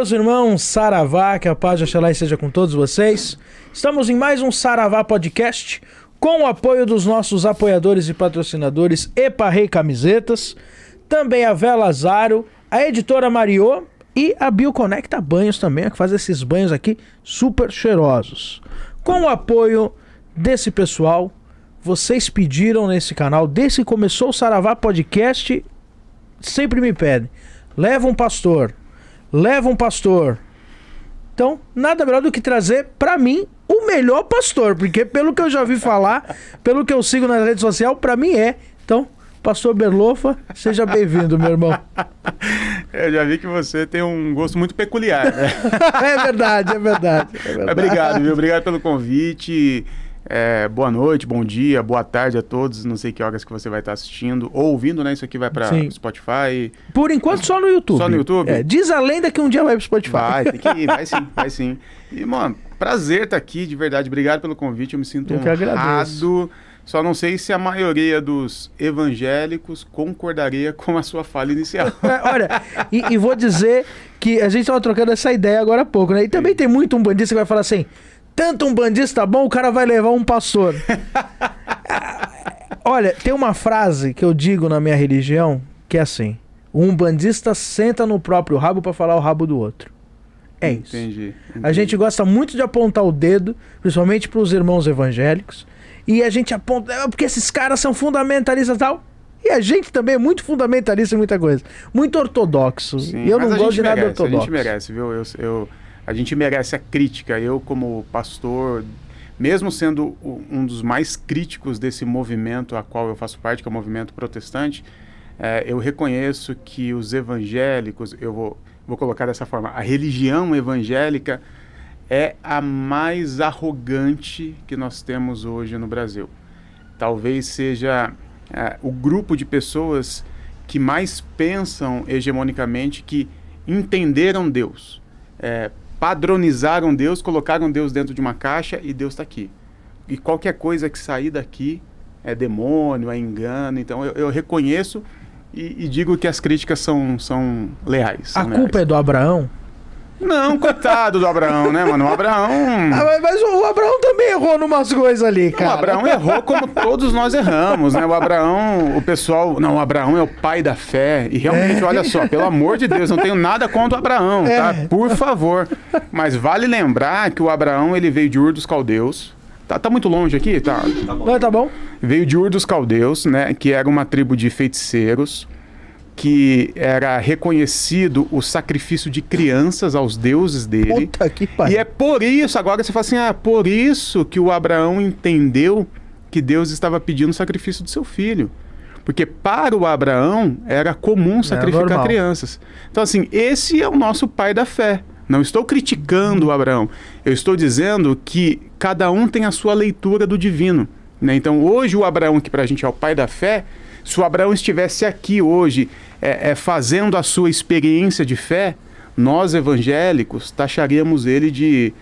Meus irmãos, Saravá, que a paz de Oxalá seja com todos vocês. Estamos em mais um Saravá Podcast, com o apoio dos nossos apoiadores e patrocinadores Eparrei Camisetas, também a Vela Azaro, a Editora Mariô e a Bioconecta Banhos também, que faz esses banhos aqui super cheirosos. Com o apoio desse pessoal, vocês pediram nesse canal, desde que começou o Saravá Podcast, sempre me pedem, leva um pastor, leva um pastor. Então, nada melhor do que trazer para mim o melhor pastor, porque pelo que eu já vi falar, pelo que eu sigo na rede social, para mim é. Então, Pastor Berlofa, seja bem-vindo, meu irmão. Eu já vi que você tem um gosto muito peculiar. Né? é, verdade, é verdade, é verdade. Obrigado, viu? Obrigado pelo convite. É, boa noite, bom dia, boa tarde a todos. Não sei que horas que você vai estar assistindo ou ouvindo, né? Isso aqui vai para Spotify. Por enquanto, só no YouTube. Só no YouTube? É, diz a lenda que um dia vai para Spotify. Vai, tem que ir, vai sim, vai sim. E, mano, prazer estar tá aqui, de verdade. Obrigado pelo convite, eu me sinto eu honrado. Só não sei se a maioria dos evangélicos concordaria com a sua fala inicial. Olha, e, e, vou dizer que a gente estava trocando essa ideia agora há pouco, né? E também sim. tem muito um bandista que vai falar assim... Tanto um bandista bom, o cara vai levar um pastor. Olha, tem uma frase que eu digo na minha religião que é assim: um bandista senta no próprio rabo para falar o rabo do outro. É entendi, isso. Entendi. A gente gosta muito de apontar o dedo, principalmente para os irmãos evangélicos, e a gente aponta é porque esses caras são fundamentalistas e tal. E a gente também é muito fundamentalista em muita coisa. Muito ortodoxo. Sim, e eu não gosto de nada merece, ortodoxo. A gente merece, viu? Eu, eu, a gente merece a crítica. Eu, como pastor, mesmo sendo um dos mais críticos desse movimento a qual eu faço parte, que é o movimento protestante, eh, eu reconheço que os evangélicos, eu vou, vou colocar dessa forma, a religião evangélica é a mais arrogante que nós temos hoje no Brasil. Talvez seja eh, o grupo de pessoas que mais pensam hegemonicamente que entenderam Deus. É, padronizaram Deus, colocaram Deus dentro de uma caixa e Deus está aqui. E qualquer coisa que sair daqui é demônio, é engano. Então eu, eu reconheço e, e, digo que as críticas são, são leais. São a culpa leais. é do Abraão? Não, coitado do Abraão, né, mano? O Abraão. Ah, mas, mas o Abraão também errou numas coisas ali, cara. O Abraão errou como todos nós erramos, né? O Abraão, o pessoal. Não, o Abraão é o pai da fé. E realmente, é. olha só, pelo amor de Deus, não tenho nada contra o Abraão, tá? é. tá? Por favor. Mas vale lembrar que o Abraão, ele veio de Ur dos Caldeus. Tá, tá muito longe aqui? Tá, tá bom. Não, tá bom. Veio de Ur dos Caldeus, né? Que era uma tribo de feiticeiros que era reconhecido o sacrifício de crianças aos deuses dele. Puta que pariu. E é por isso, agora você fala assim, ah, por isso que o Abraão entendeu que Deus estava pedindo o sacrifício do seu filho. Porque para o Abraão era comum sacrificar é crianças. Então, assim, esse é o nosso pai da fé. Não estou criticando o Abraão. Eu estou dizendo que cada um tem a sua leitura do divino. Né? Então, hoje, o Abraão, que para a gente é o pai da fé, se o Abraão estivesse aqui hoje é, é, fazendo a sua experiência de fé, nós evangélicos taxaríamos ele de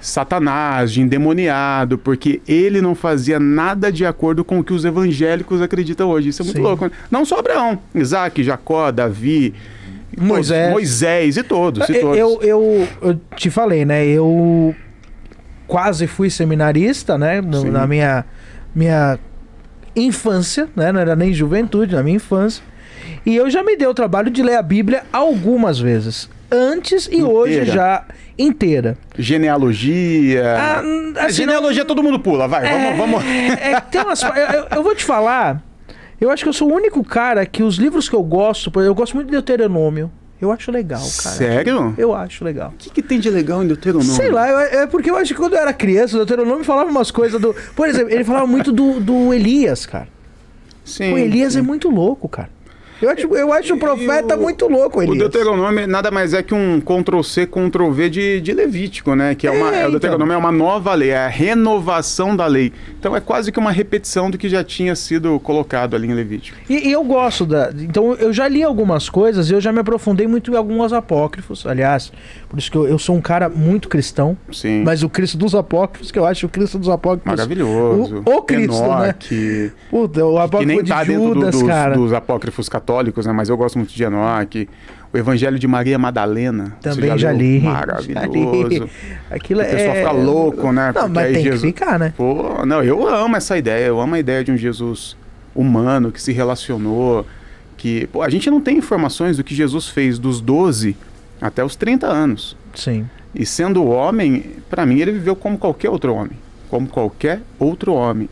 Satanás, de endemoniado, porque ele não fazia nada de acordo com o que os evangélicos acreditam hoje. Isso é muito Sim. louco. Né? Não só Abraão, Isaac, Jacó, Davi, Moisés, Moisés e todos. E todos. Eu, eu, eu, te falei, né? Eu quase fui seminarista, né? Na minha, minha infância, né? Não era nem juventude, na minha infância. E eu já me dei o trabalho de ler a Bíblia algumas vezes. Antes e inteira. hoje já inteira. Genealogia. Ah, assim, genealogia não... todo mundo pula, vai. É... Vamos. vamos... É, tem umas... eu, eu vou te falar. Eu acho que eu sou o único cara que os livros que eu gosto, eu gosto muito de Deuteronômio. Eu acho legal, cara. Sério? Eu acho legal. O que, que tem de legal em Deuteronômio? Sei lá, eu, é porque eu acho que quando eu era criança, o Deuteronômio falava umas coisas do. Por exemplo, ele falava muito do, do Elias, cara. Sim. O Elias sim. é muito louco, cara. Eu acho, eu acho o profeta o, muito louco, Elias. O Deuteronômio nada mais é que um Ctrl-C, Ctrl-V de, de Levítico, né? Que é uma, é, então. O Deuteronômio é uma nova lei, é a renovação da lei. Então é quase que uma repetição do que já tinha sido colocado ali em Levítico. E, e eu gosto da... Então eu já li algumas coisas, eu já me aprofundei muito em alguns apócrifos, aliás. Por isso que eu, eu sou um cara muito cristão. Sim. Mas o Cristo dos apócrifos, que eu acho o Cristo dos apócrifos... Maravilhoso. O, o Cristo, Enoque, né? Puta, o apócrifo que nem tá de tá Judas, dentro do, dos, dos apócrifos católicos católicos, né? Mas eu gosto muito de Enoque. O Evangelho de Maria Madalena. Também já, já li. Maravilhoso. Já li. Aquilo a pessoa é... fica louco, né? Não, Porque mas tem Jesus... que ficar, né? Pô, não, eu amo essa ideia. Eu amo a ideia de um Jesus humano que se relacionou. Que, pô, a gente não tem informações do que Jesus fez dos 12 até os 30 anos. Sim. E sendo homem, para mim ele viveu como qualquer outro homem. Como qualquer outro homem.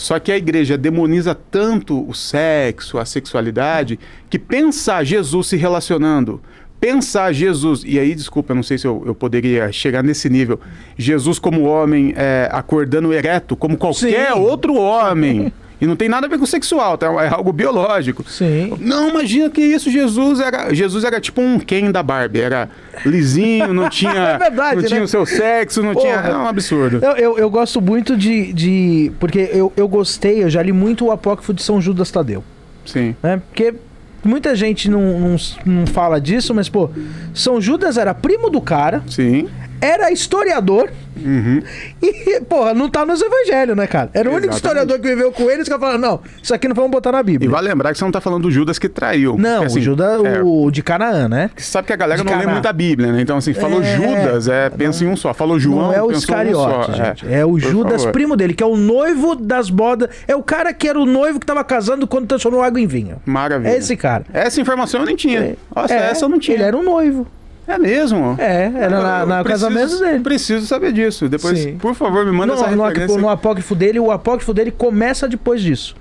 Só que a igreja demoniza tanto o sexo, a sexualidade, que pensar Jesus se relacionando, pensar Jesus, e aí, desculpa, eu não sei se eu, eu poderia chegar nesse nível, Jesus como homem é, acordando ereto, como qualquer Sim. outro homem. E não tem nada a ver com sexual, tá? é algo biológico. Sim. Não, imagina que isso, Jesus era. Jesus era tipo um quem da Barbie, era lisinho, não tinha. é verdade, não né? tinha o seu sexo, não tinha. É um absurdo. Eu, eu, eu gosto muito de. de porque eu, eu gostei, eu já li muito o apócrifo de São Judas Tadeu. Sim. Né? Porque muita gente não, não, não fala disso, mas, pô, São Judas era primo do cara. Sim era historiador. Uhum. E, porra, não tá nos evangelhos, né, cara? Era o único historiador que viveu com eles que falaram: não, isso aqui não vamos botar na Bíblia. E vale lembrar que você não tá falando do Judas que traiu. Não, assim, o Judas é... o de Canaã, né? Você sabe que a galera de não Canaã. lembra muito da Bíblia, né? Então, assim, falou é... Judas, é, pensa em um só. Falou João, não é o Iscariote, um é. gente. É, é o Judas, favor. primo dele, que é o noivo das bodas. É o cara que era o noivo que tava casando quando transformou água em vinho. Maravilha. É esse cara. Essa informação eu nem tinha. É. Nossa, é. essa eu não tinha. Ele era um noivo. É mesmo? É, era ah, eu, na, na casamento dele. Preciso saber disso. Depois, Sim. por favor, me manda no, essa no, referência. No apócrifo dele, o apócrifo dele começa depois disso.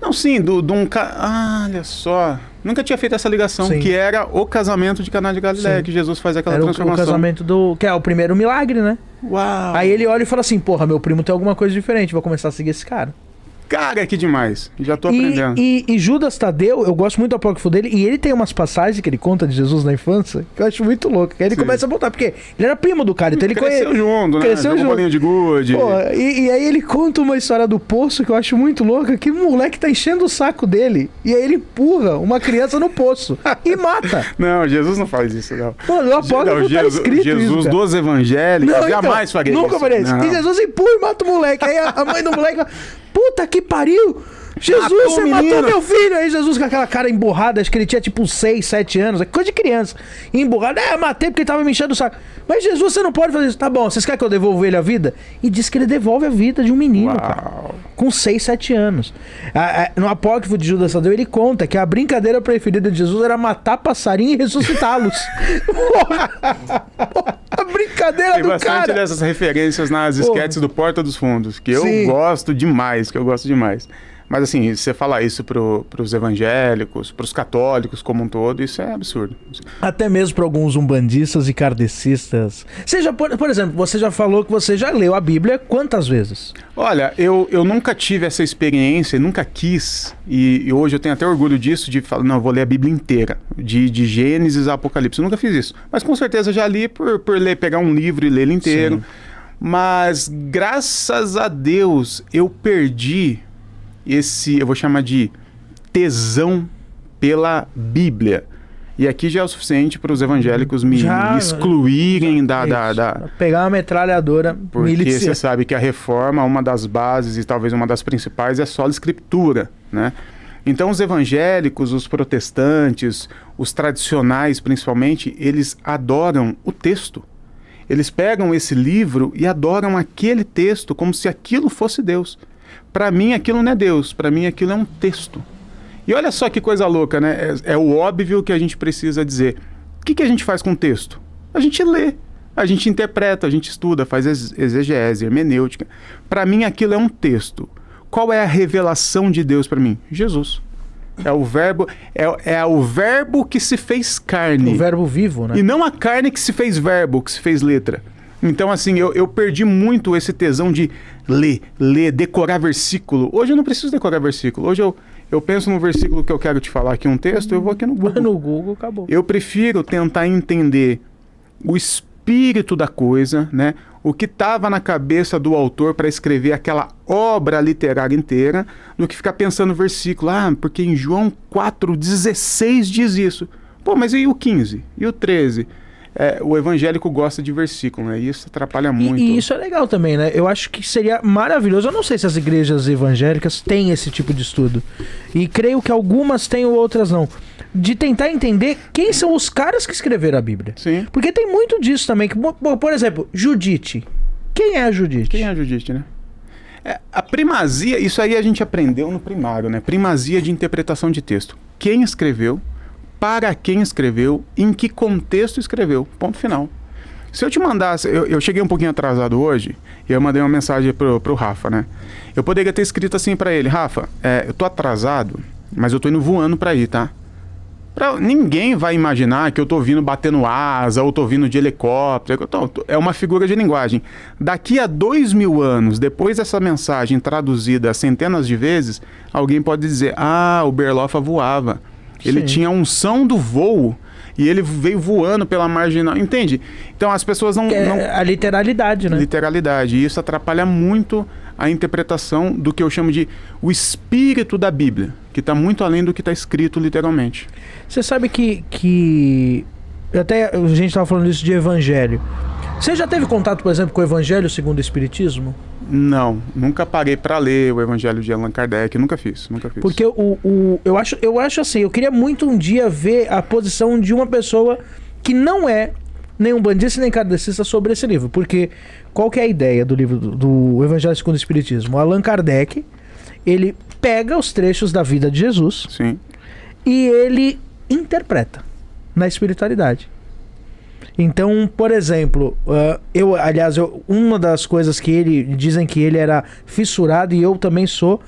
Não, sim, do, do um. Ca... Ah, olha só. Nunca tinha feito essa ligação, sim. que era o casamento de Caná de Galiléia, sim. que Jesus faz aquela era transformação. Era o casamento do. Que é o primeiro milagre, né? Uau! Aí ele olha e fala assim: porra, meu primo tem alguma coisa diferente, vou começar a seguir esse cara. Cara, que demais. Já tô aprendendo. E, e, e Judas Tadeu, eu gosto muito do apócrifo dele, e ele tem umas passagens que ele conta de Jesus na infância que eu acho muito louco. aí ele Sim. começa a voltar porque ele era primo do cara, então ele cresceu conhe... junto, né? Cresceu Jogou junto. bolinha de gude. Pô, e, e, aí ele conta uma história do poço que eu acho muito louca, que o moleque tá enchendo o saco dele, e aí ele empurra uma criança no poço e mata. Não, Jesus não faz isso, não. Mano, o apócrifo não, tá Jesus, escrito Jesus isso, dos evangélicos jamais então, faria nunca isso. Nunca faria isso. E Jesus empurra e mata o moleque. Aí a, a mãe do moleque... Puta que pariu! Jesus, matou você matou meu filho! Aí Jesus com aquela cara emburrada, acho que ele tinha tipo 6, 7 anos, é coisa de criança. emburrada. é, matei porque ele tava me enchendo o saco. Mas Jesus, você não pode fazer isso. Tá bom, vocês querem que eu devolva ele a vida? E diz que ele devolve a vida de um menino, Uau. cara. Com 6, 7 anos. Ah, é, no apócrifo de Judas Tadeu, ele conta que a brincadeira preferida de Jesus era matar passarinho e ressuscitá-los. a brincadeira Tem do cara. Tem bastante dessas referências nas esquetes do Porta dos Fundos, que eu gosto demais, que eu gosto demais. Mas assim, você falar isso para os evangélicos, para os católicos como um todo, isso é absurdo. Até mesmo para alguns umbandistas e kardecistas. Seja, por, por exemplo, você já falou que você já leu a Bíblia quantas vezes? Olha, eu, eu nunca tive essa experiência, nunca quis, e, e hoje eu tenho até orgulho disso, de falar, não, eu vou ler a Bíblia inteira, de, de Gênesis a Apocalipse. Eu nunca fiz isso. Mas com certeza já li por, por ler, pegar um livro e ler ele inteiro. Sim. Mas graças a Deus eu perdi esse, eu vou chamar de tesão pela Bíblia. E aqui já é o suficiente para os evangélicos me, já, excluírem já, da, é da, da, Pegar uma metralhadora Porque você sabe que a reforma, uma das bases e talvez uma das principais, é só a escritura, né? Então, os evangélicos, os protestantes, os tradicionais principalmente, eles adoram o texto. Eles pegam esse livro e adoram aquele texto como se aquilo fosse Deus. Para mim aquilo não é Deus, para mim aquilo é um texto. E olha só que coisa louca, né? É, é o óbvio que a gente precisa dizer. O que, que a gente faz com o texto? A gente lê, a gente interpreta, a gente estuda, faz exegese, hermenêutica. Para mim aquilo é um texto. Qual é a revelação de Deus para mim? Jesus. É o verbo, é, é o verbo que se fez carne. O verbo vivo, né? E não a carne que se fez verbo, que se fez letra. Então, assim, eu, eu perdi muito esse tesão de ler, ler, decorar versículo. Hoje eu não preciso decorar versículo. Hoje eu, eu penso no versículo que eu quero te falar aqui, um texto, eu vou aqui no Google. No Google, acabou. Eu prefiro tentar entender o espírito da coisa, né? O que estava na cabeça do autor para escrever aquela obra literária inteira, do que ficar pensando no versículo. Ah, porque em João 4,16 diz isso. Pô, mas e o 15? E o 13? é, o evangélico gosta de versículo, né? E isso atrapalha muito. E, e, isso é legal também, né? Eu acho que seria maravilhoso. Eu não sei se as igrejas evangélicas têm esse tipo de estudo. E creio que algumas têm, outras não. De tentar entender quem são os caras que escreveram a Bíblia. Sim. Porque tem muito disso também. Que, por exemplo, Judite. Quem é a Judite? Quem é a Judite, né? É, a primazia, isso aí a gente aprendeu no primário, né? Primazia de interpretação de texto. Quem escreveu, para quem escreveu, em que contexto escreveu. Ponto final. Se eu te mandasse, eu, eu cheguei um pouquinho atrasado hoje e eu mandei uma mensagem pro, pro Rafa, né? Eu poderia ter escrito assim para ele, Rafa, é, eu tô atrasado, mas eu tô indo voando para aí, tá? Pra, ninguém vai imaginar que eu tô vindo batendo asa ou tô vindo de helicóptero. Tô, tô, é uma figura de linguagem. Daqui a dois mil anos, depois dessa mensagem traduzida centenas de vezes, alguém pode dizer: Ah, o Berlofa voava. Ele Sim. tinha unção do voo e ele veio voando pela marginal, entende? Então as pessoas não, é, não... A literalidade, né? Literalidade. E isso atrapalha muito a interpretação do que eu chamo de o espírito da Bíblia, que está muito além do que está escrito literalmente. Você sabe que, que. Até a gente estava falando isso de evangelho. Você já teve contato, por exemplo, com o evangelho segundo o Espiritismo? Não, nunca parei para ler o Evangelho de Allan Kardec, nunca fiz, nunca fiz. Porque o, o, eu, acho, eu acho assim, eu queria muito um dia ver a posição de uma pessoa que não é nenhum bandista nem kardecista sobre esse livro. Porque qual que é a ideia do livro do, do Evangelho segundo o Espiritismo? O Allan Kardec, ele pega os trechos da vida de Jesus Sim. e ele interpreta na espiritualidade. Então, por exemplo, uh, eu, aliás, eu, uma das coisas que ele dizem que ele era fissurado e eu também sou,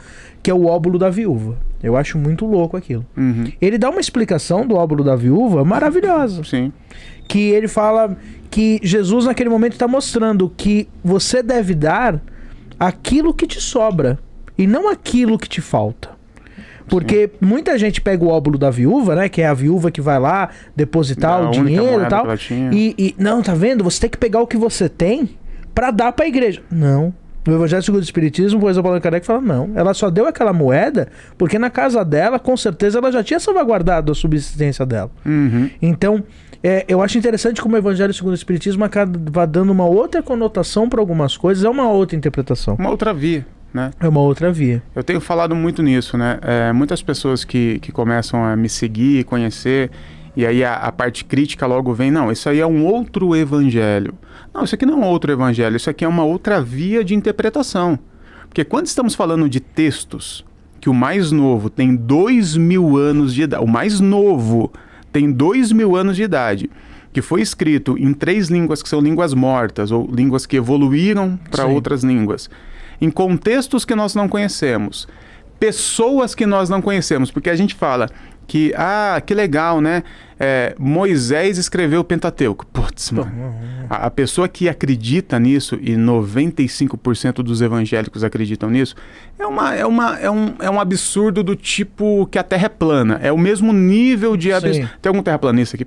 que é o óbulo da viúva. Eu acho muito louco aquilo. Uhum. Ele dá uma explicação do óbulo da viúva maravilhosa. Sim. Que ele fala que Jesus naquele momento está mostrando que você deve dar aquilo que te sobra e não aquilo que te falta. Porque Sim. muita gente pega o óbolo da viúva, né? Que é a viúva que vai lá depositar da o dinheiro e tal. E, e, não, tá vendo? Você tem que pegar o que você tem para dar para a igreja. Não. No Evangelho segundo o Espiritismo, por exemplo, Allan Kardec fala: não, ela só deu aquela moeda porque na casa dela, com certeza, ela já tinha salvaguardado a subsistência dela. Uhum. Então, é, eu acho interessante como o Evangelho segundo o Espiritismo acaba dando uma outra conotação para algumas coisas, é uma outra interpretação. Uma outra via. Né? É uma outra via. Eu tenho falado muito nisso, né? É, muitas pessoas que, que começam a me seguir, conhecer, e aí a, a, parte crítica logo vem, não, isso aí é um outro evangelho. Não, isso aqui não é um outro evangelho, isso aqui é uma outra via de interpretação. Porque quando estamos falando de textos que o mais novo tem dois mil anos de idade, o mais novo tem dois mil anos de idade, que foi escrito em três línguas que são línguas mortas, ou línguas que evoluíram para outras línguas em contextos que nós não conhecemos, pessoas que nós não conhecemos, porque a gente fala que, ah, que legal, né? É, Moisés escreveu o Pentateuco. Putz, mano. A, a, pessoa que acredita nisso, e 95% dos evangélicos acreditam nisso, é, uma, é, uma, é, um, é um absurdo do tipo que a Terra é plana. É o mesmo nível de absurdo. Tem algum terraplanista aqui?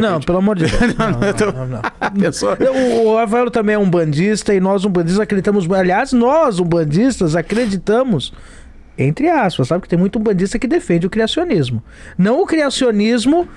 não, pelo amor de Deus. não, não, tô... não, não, não. o, Avelo também é um bandista e nós, um bandistas, acreditamos. Aliás, nós, um bandistas, acreditamos entre aspas, sabe? Que tem muito bandista que defende o criacionismo. Não o criacionismo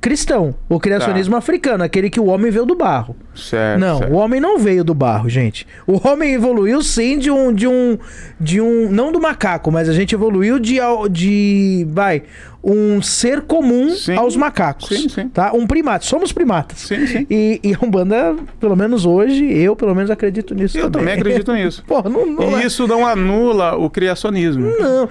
cristão, o criacionismo tá. africano, aquele que o homem veio do barro. Certo, não, certo. o homem não veio do barro, gente. O homem evoluiu sim de um de um de um não do macaco, mas a gente evoluiu de de vai, um ser comum sim, aos macacos. Sim, sim. Tá? Um primata. Somos primatas. Sim, sim. E, e a Umbanda, pelo menos hoje, eu pelo menos acredito nisso. Eu também, também acredito nisso. Pô, não, não e é. isso não anula o criacionismo. Não.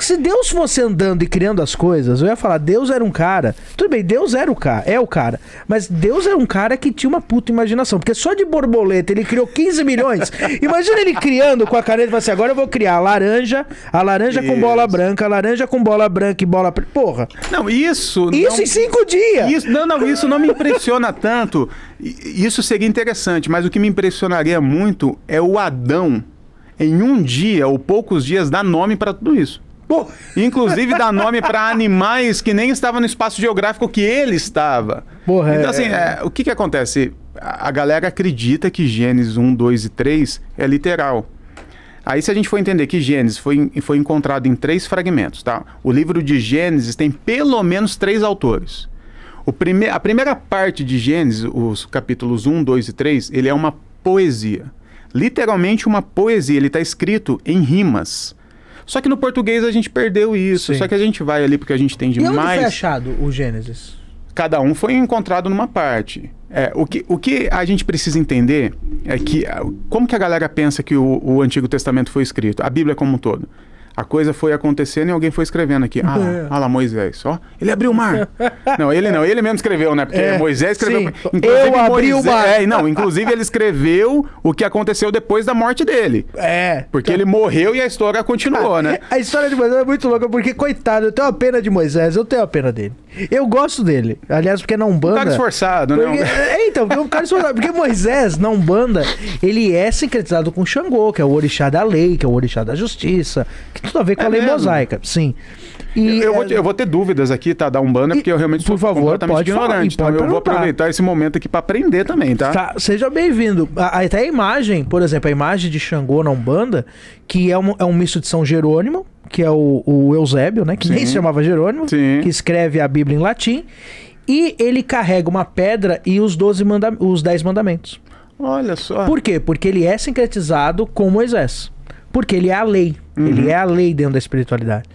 Se Deus fosse andando e criando as coisas, eu ia falar, Deus era um cara. Tudo bem, Deus era o cara, é o cara. Mas Deus era um cara que tinha uma puta imaginação. Porque só de borboleta ele criou 15 milhões. Imagina ele criando com a caneta e assim, agora eu vou criar a laranja, a laranja isso. com bola branca, a laranja com bola branca e bola preta porra. Não, isso. Isso não, em cinco dias! Isso, não, não, isso não me impressiona tanto. Isso seria interessante, mas o que me impressionaria muito é o Adão, em um dia ou poucos dias, dar nome para tudo isso. Pô. Inclusive dar nome para animais que nem estavam no espaço geográfico que ele estava. Porra, então, assim, é... é. é o que, que acontece? A, a galera acredita que Gênesis 1, 2 e 3 é literal. Aí, se a gente for entender que Gênesis foi, foi encontrado em três fragmentos, tá? O livro de Gênesis tem pelo menos três autores. O prime a primeira parte de Gênesis, os capítulos 1, 2 e 3, ele é uma poesia. Literalmente uma poesia. Ele está escrito em rimas. Só que no português a gente perdeu isso. Sim. Só que a gente vai ali porque a gente tem demais. E onde foi achado o Gênesis? Cada um foi encontrado numa parte. É, o, que, o que a gente precisa entender é que como que a galera pensa que o, o Antigo Testamento foi escrito, a Bíblia como um todo? A coisa foi acontecendo e alguém foi escrevendo aqui. Ah, lá, é. ah lá Moisés, ó. Ele abriu o mar. não, ele não, ele mesmo escreveu, né? Porque é, Moisés escreveu. Sim. Inclusive, eu abri Moisés, o mar. É, não, inclusive ele escreveu o que aconteceu depois da morte dele. É. Porque então... ele morreu e a história continuou, ah, né? A história de Moisés é muito louca, porque, coitado, eu tenho a pena de Moisés, eu tenho a pena dele. Eu gosto dele. Aliás, porque não banda Um cara esforçado, né? É, é, então, porque um cara esforçado. Porque Moisés, não banda ele é sincretizado com Xangô, que é o orixá da lei, que é o orixá da justiça, que tudo a ver com é a lei mesmo? mosaica, sim. E, eu, vou, é- eu, vou, ter dúvidas aqui, tá? Da Umbanda, porque eu realmente por sou favor, completamente pode ignorante. Falar, então eu vou aproveitar esse momento aqui para aprender também, tá? tá seja bem-vindo. Até a imagem, por exemplo, a imagem de Xangô na Umbanda, que é um, é um misto de São Jerônimo, que é o, o Eusébio, né? Que sim. nem se chamava Jerônimo, sim. que escreve a Bíblia em latim. E ele carrega uma pedra e os, 12 manda os 10 mandamentos. Olha só. Por quê? Porque ele é sincretizado com Moisés. Porque ele é a lei. Uhum. Ele é a lei dentro da espiritualidade.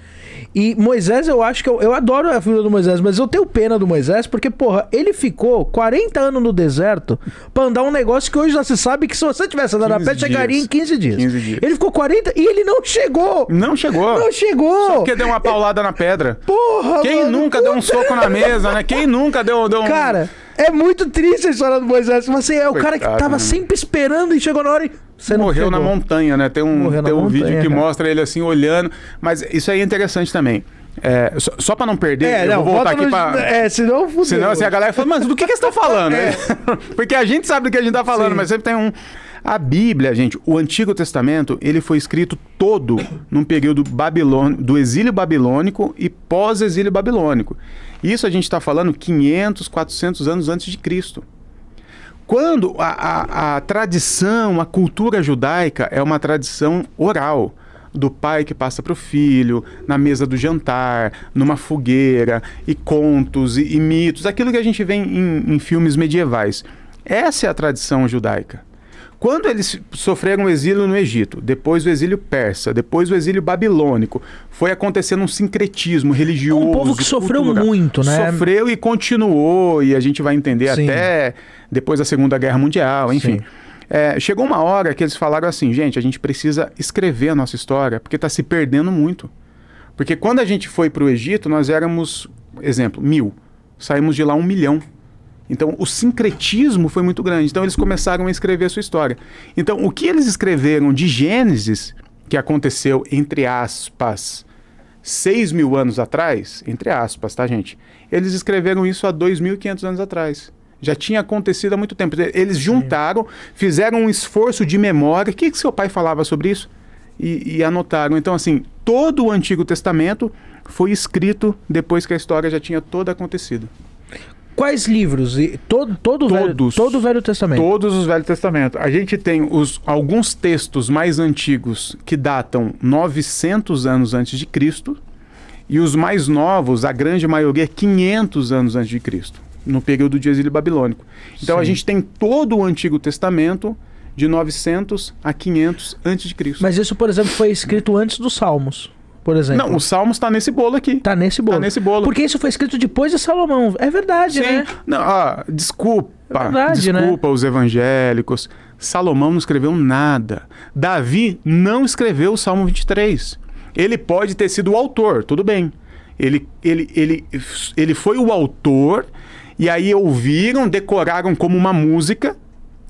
E Moisés, eu acho que eu, eu adoro a figura do Moisés, mas eu tenho pena do Moisés porque, porra, ele ficou 40 anos no deserto pra andar um negócio que hoje já se sabe que se você tivesse andado a pé, chegaria em 15 dias. 15 dias. Ele ficou 40 e ele não chegou. Não chegou. Não chegou. Só porque deu uma paulada na pedra. Porra, Quem mano, nunca puta. deu um soco na mesa, né? Quem nunca deu, deu um. Cara. É muito triste a história do Moisés. Você é o Coitado, cara que tava sempre esperando e chegou na hora e. Você Morreu na montanha, né? Tem um, tem um montanha, vídeo que cara. mostra ele assim olhando. Mas isso aí é interessante também. É, só, só para não perder, é, eu não, vou voltar aqui no... para. É, senão fudeu. Senão assim, a galera fala, mas do que, que vocês estão tá falando? É. Porque a gente sabe do que a gente está falando, Sim. mas sempre tem um. A Bíblia, gente, o Antigo Testamento, ele foi escrito todo num período babilônico, do exílio babilônico e pós-exílio babilônico. Isso a gente está falando 500, 400 anos antes de Cristo. Quando a, a, a tradição, a cultura judaica é uma tradição oral do pai que passa para o filho, na mesa do jantar, numa fogueira, e contos e, e mitos, aquilo que a gente vê em, em, filmes medievais. Essa é a tradição judaica. Quando eles sofreram o exílio no Egito, depois o exílio persa, depois o exílio babilônico, foi acontecendo um sincretismo religioso. É um povo que sofreu muito, né? Sofreu e continuou, e a gente vai entender Sim. até depois da Segunda Guerra Mundial, enfim. É, chegou uma hora que eles falaram assim, gente, a gente precisa escrever a nossa história, porque está se perdendo muito. Porque quando a gente foi para o Egito, nós éramos, exemplo, mil. Saímos de lá um milhão. Então, o sincretismo foi muito grande. Então, eles começaram a escrever a sua história. Então, o que eles escreveram de Gênesis, que aconteceu, entre aspas, 6 mil anos atrás, entre aspas, tá, gente? Eles escreveram isso há 2.500 anos atrás. Já tinha acontecido há muito tempo. Eles juntaram, fizeram um esforço de memória. O que, que seu pai falava sobre isso? E, e anotaram. Então, assim, todo o Antigo Testamento foi escrito depois que a história já tinha toda acontecido. Quais livros? Todo, todo, todos. Velho, todo o Velho Testamento? Todos os Velho Testamento. A gente tem os, alguns textos mais antigos que datam 900 anos antes de Cristo e os mais novos, a grande maioria, 500 anos antes de Cristo, no período de exílio babilônico. Então Sim. a gente tem todo o Antigo Testamento de 900 a 500 antes de Cristo. Mas isso, por exemplo, foi escrito antes dos Salmos por exemplo. Não, o Salmos está nesse bolo aqui. Está nesse bolo. está nesse bolo. Porque isso foi escrito depois de Salomão. É verdade, Sim. né? Não, ah, desculpa. É verdade, né? desculpa né? os evangélicos. Salomão não escreveu nada. Davi não escreveu o Salmo 23. Ele pode ter sido o autor, tudo bem. Ele, ele, ele, ele foi o autor, e aí ouviram, decoraram como uma música,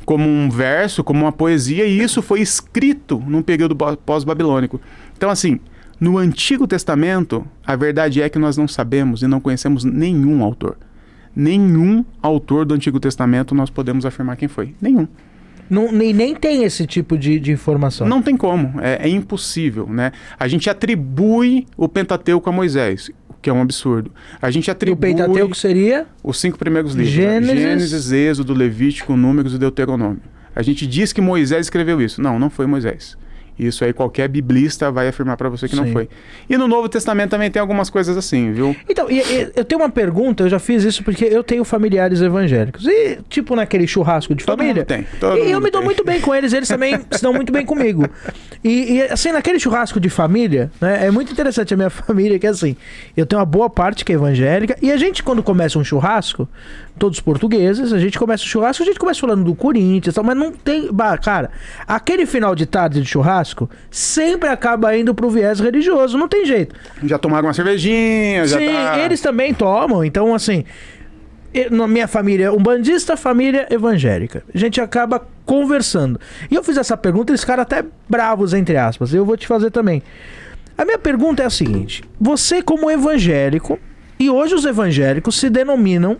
como um verso, como uma poesia, e isso foi escrito num período pós-babilônico. Então, assim, no Antigo Testamento, a verdade é que nós não sabemos e não conhecemos nenhum autor. Nenhum autor do Antigo Testamento nós podemos afirmar quem foi. Nenhum. Não, nem, nem tem esse tipo de, de informação. Não tem como, é, é, impossível. Né? A gente atribui o Pentateuco a Moisés, o que é um absurdo. A gente atribui. E o Pentateuco seria? Os cinco primeiros livros: né? Gênesis, Gênesis Êxodo, Levítico, Números e Deuteronômio. A gente diz que Moisés escreveu isso. Não, não foi Moisés. Isso aí qualquer biblista vai afirmar para você que Sim. não foi. E no Novo Testamento também tem algumas coisas assim, viu? Então, e, e, eu tenho uma pergunta, eu já fiz isso porque eu tenho familiares evangélicos. E, tipo, naquele churrasco de todo família. tem, e eu me dou muito bem com eles, eles também se dão muito bem comigo. E, e, assim, naquele churrasco de família, né? É muito interessante a minha família, que é assim, eu tenho uma boa parte que é evangélica, e a gente, quando começa um churrasco, todos portugueses, a gente começa o churrasco, a gente começa falando do Corinthians, mas não tem. Bah, cara, aquele final de tarde de churrasco sempre acaba indo pro viés religioso, não tem jeito. Já tomaram uma cervejinha, já. Sim, tá... eles também tomam, então assim. Na minha família, um bandista, família evangélica. A gente acaba conversando. E eu fiz essa pergunta, eles ficaram até bravos, entre aspas. Eu vou te fazer também. A minha pergunta é a seguinte: você, como evangélico, e hoje os evangélicos se denominam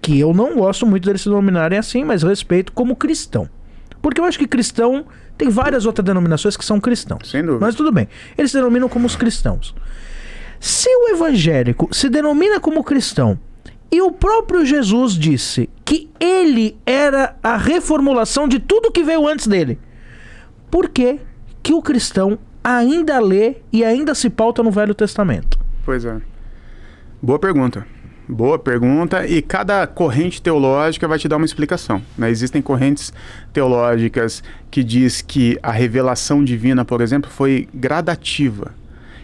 que eu não gosto muito deles se denominarem assim, mas respeito como cristão. Porque eu acho que cristão tem várias outras denominações que são cristãos. Sem dúvida. Mas tudo bem. Eles se denominam como os cristãos. Se o evangélico se denomina como cristão e o próprio Jesus disse que ele era a reformulação de tudo que veio antes dele, por que, que o cristão ainda lê e ainda se pauta no Velho Testamento? Pois é. Boa pergunta. Boa pergunta. E cada corrente teológica vai te dar uma explicação. Né? Existem correntes teológicas que diz que a revelação divina, por exemplo, foi gradativa.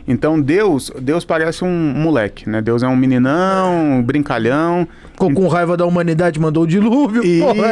Então Deus, Deus parece um moleque, né? Deus é um meninão, um brincalhão. Ficou com raiva da humanidade, mandou o dilúvio.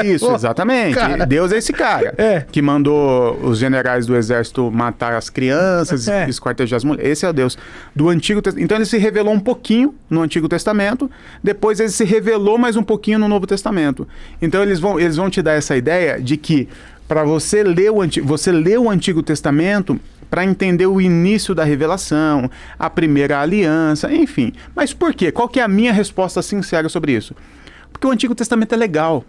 Isso, exatamente. Cara. Deus é esse cara é. que mandou os generais do exército matar as crianças, é. esquartejar as mulheres. Esse é o Deus do Antigo Testamento. Então ele se revelou um pouquinho no Antigo Testamento, depois ele se revelou mais um pouquinho no Novo Testamento. Então eles vão, eles vão te dar essa ideia de que para você ler o Antigo, você ler o Antigo Testamento para entender o início da revelação, a primeira aliança, enfim. Mas por quê? Qual que é a minha resposta sincera sobre isso? Porque o Antigo Testamento é legal.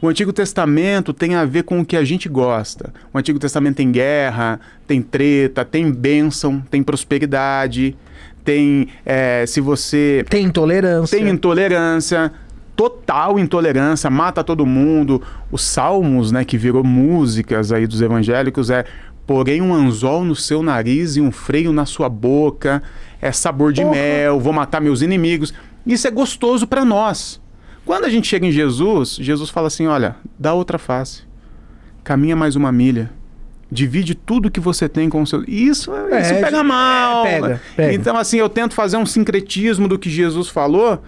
O Antigo Testamento tem a ver com o que a gente gosta. O Antigo Testamento tem guerra, tem treta, tem bênção, tem prosperidade, tem. É, se você. Tem intolerância. Tem intolerância total intolerância, mata todo mundo. Os salmos, né, que virou músicas aí dos evangélicos, é porém um anzol no seu nariz e um freio na sua boca, é sabor de Porra. mel, vou matar meus inimigos. Isso é gostoso para nós. Quando a gente chega em Jesus, Jesus fala assim: olha, dá outra face, caminha mais uma milha. Divide tudo que você tem com o seu. Isso, é, isso pega é, mal. É, pega, pega. Então, assim, eu tento fazer um sincretismo do que Jesus falou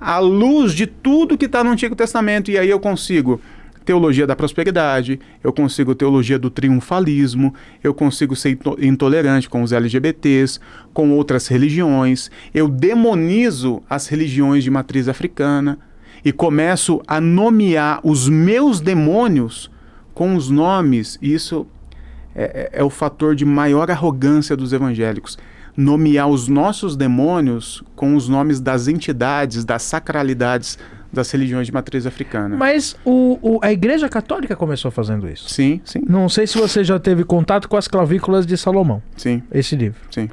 à luz de tudo que está no Antigo Testamento. E aí eu consigo teologia da prosperidade, eu consigo teologia do triunfalismo, eu consigo ser intolerante com os LGBTs, com outras religiões, eu demonizo as religiões de matriz africana e começo a nomear os meus demônios com os nomes. Isso é, é, é o fator de maior arrogância dos evangélicos nomear os nossos demônios com os nomes das entidades, das sacralidades das religiões de matriz africana. Mas o, o, a Igreja Católica começou fazendo isso. Sim, sim. Não sei se você já teve contato com as clavículas de Salomão. Sim. Esse livro. Sim.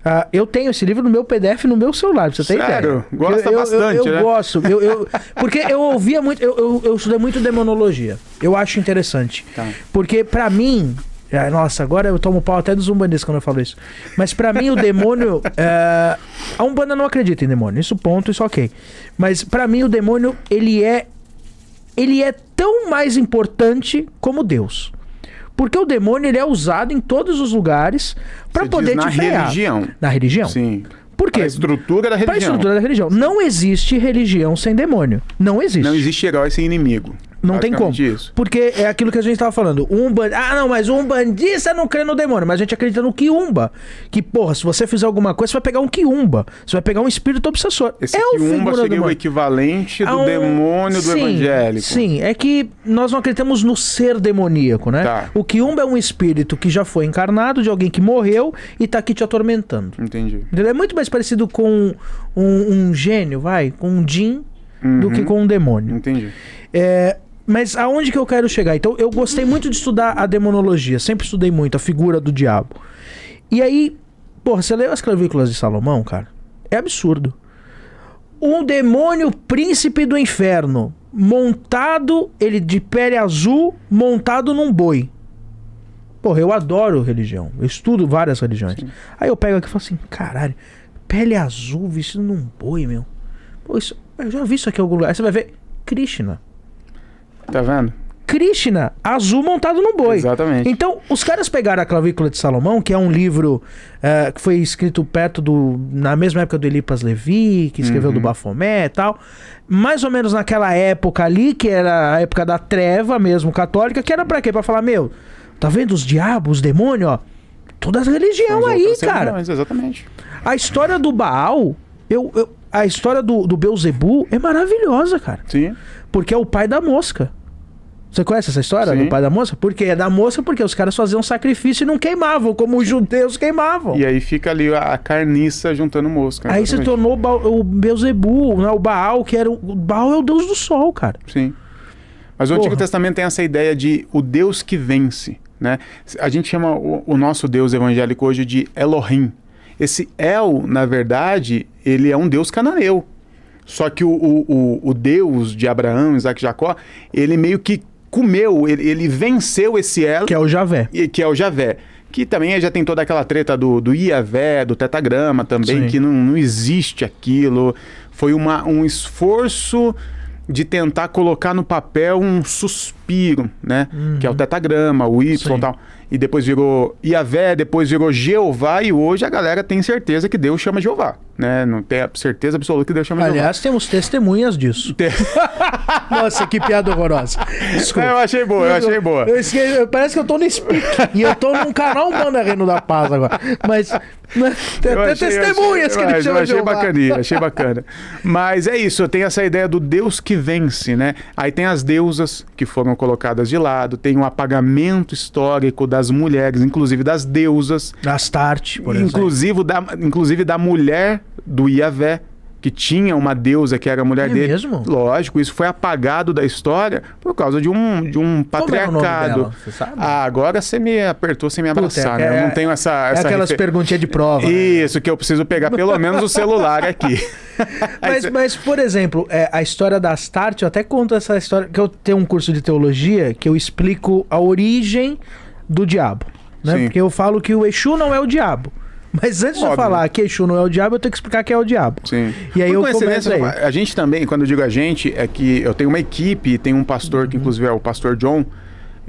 Uh, eu tenho esse livro no meu PDF no meu celular, você tem? Sério? ideia. Gosta eu, bastante, eu, eu, eu né? Gosto, eu gosto. porque eu ouvia muito, eu, eu, eu estudei muito demonologia. Eu acho interessante. Tá. Porque para mim, é, nossa, agora eu tomo pau até dos umbandistas quando eu falo isso. Mas para mim o demônio. É... A Umbanda não acredita em demônio. Isso ponto, isso ok. Mas para mim o demônio, ele é. Ele é tão mais importante como Deus. Porque o demônio ele é usado em todos os lugares para poder diz, te na religião. Na religião. Sim. Por quê? Pra estrutura da religião. Pra estrutura da religião. Não existe religião sem demônio. Não existe. Não existe herói sem inimigo. Não tem como. Isso. Porque é aquilo que a gente estava falando. Um band... Ah, não, mas um bandista não crê no demônio. Mas a gente acredita no quiumba. Que, porra, se você fizer alguma coisa, você vai pegar um quiumba. Você vai pegar um espírito obsessor. Esse é quiumba seria demônio. o equivalente do um... demônio do sim, evangélico. Sim, é que nós não acreditamos no ser demoníaco, né? Tá. O quiumba é um espírito que já foi encarnado de alguém que morreu e está aqui te atormentando. Entendi. Ele é muito mais parecido com um, um gênio, vai, com um Jin, uhum. do que uhum. com um demônio. Entendi. É, mas aonde que eu quero chegar? Então, eu gostei muito de estudar a demonologia, sempre estudei muito a figura do diabo. E aí, porra, você leu as clavículas de Salomão, cara? É absurdo. Um demônio príncipe do inferno, montado, ele de pele azul, montado num boi. Porra, eu adoro religião. Eu estudo várias religiões. Sim. Aí eu pego aqui e falo assim, caralho, pele azul vestido num boi, meu. Pô, isso, eu já vi isso aqui em algum lugar. Aí você vai ver, Krishna. Tá vendo? Krishna, azul montado no boi. Exatamente. Então, os caras pegaram a Clavícula de Salomão, que é um livro é, que foi escrito perto do. na mesma época do Elipas Levi, que escreveu uhum. do Bafomé e tal. Mais ou menos naquela época ali, que era a época da treva mesmo, católica, que era para quê? Pra falar, meu, tá vendo os diabos, os demônios, ó? Todas as religiões aí, cara. Exatamente. A história do Baal, eu, eu a história do, do Beuzebu é maravilhosa, cara. Sim. Porque é o pai da mosca. Você conhece essa história Sim. do pai da mosca? Porque é da mosca porque os caras faziam sacrifício e não queimavam, como os judeus queimavam. E aí fica ali a, carniça juntando mosca. Né, aí exatamente. se tornou o, ba o Beuzebu, né, o Baal, que era o, o Baal é o deus do sol, cara. Sim. Mas o Porra. Antigo Testamento tem essa ideia de o Deus que vence, né? A gente chama o, o nosso Deus evangélico hoje de Elohim, esse El, na verdade, ele é um deus cananeu. Só que o, o, o, o deus de Abraão, Isaac e Jacó, ele meio que comeu, ele, ele venceu esse El. Que é o Javé. Que é o Javé que também já tem toda aquela treta do, do Iavé, do tetagrama também, Sim. que não, não existe aquilo. Foi uma, um esforço de tentar colocar no papel um suspense Piro, né? Uhum. Que é o uhum. tetagrama, o Y e tal. E depois virou Iavé, depois virou Jeová, e hoje a galera tem certeza que Deus chama Jeová, né? Não tem certeza absoluta que Deus chama Aliás, Jeová. Aliás, temos testemunhas disso. Tem... Nossa, que piada horrorosa. Desculpa. É, eu achei boa, eu achei boa. Eu esqueci, parece que eu tô no Speak, e eu tô num canal Banda Reino da Paz agora. Mas né, tem até testemunhas que ele chama eu achei Jeová. achei bacana. Mas é isso, Eu tenho essa ideia do Deus que vence, né? Aí tem as deusas que foram colocadas de lado, tem o um apagamento histórico das mulheres, inclusive das deusas. Das Astarte, por inclusive exemplo. Da, inclusive da mulher do Iavé, que tinha uma deusa que era a mulher é dele. Mesmo? Lógico, isso foi apagado da história por causa de um, de um é patriarcado. É dela, ah, agora você me apertou sem me abraçar, Puta, é né? eu não tenho essa. É essa aquelas refer... perguntinhas de prova. Né? Isso, né? que eu preciso pegar pelo menos o celular aqui. mas, mas, por exemplo, é, a história da Astarte, eu até conto essa história, que eu tenho um curso de teologia que eu explico a origem do diabo. Né? Porque eu falo que o Exu não é o diabo. Mas antes Óbvio. de eu falar que Exu não é o diabo, eu tenho que explicar que é o diabo. Sim. E aí Por eu começo aí. A gente também, quando eu digo a gente, é que eu tenho uma equipe, tem um pastor, uhum. que inclusive é o pastor John.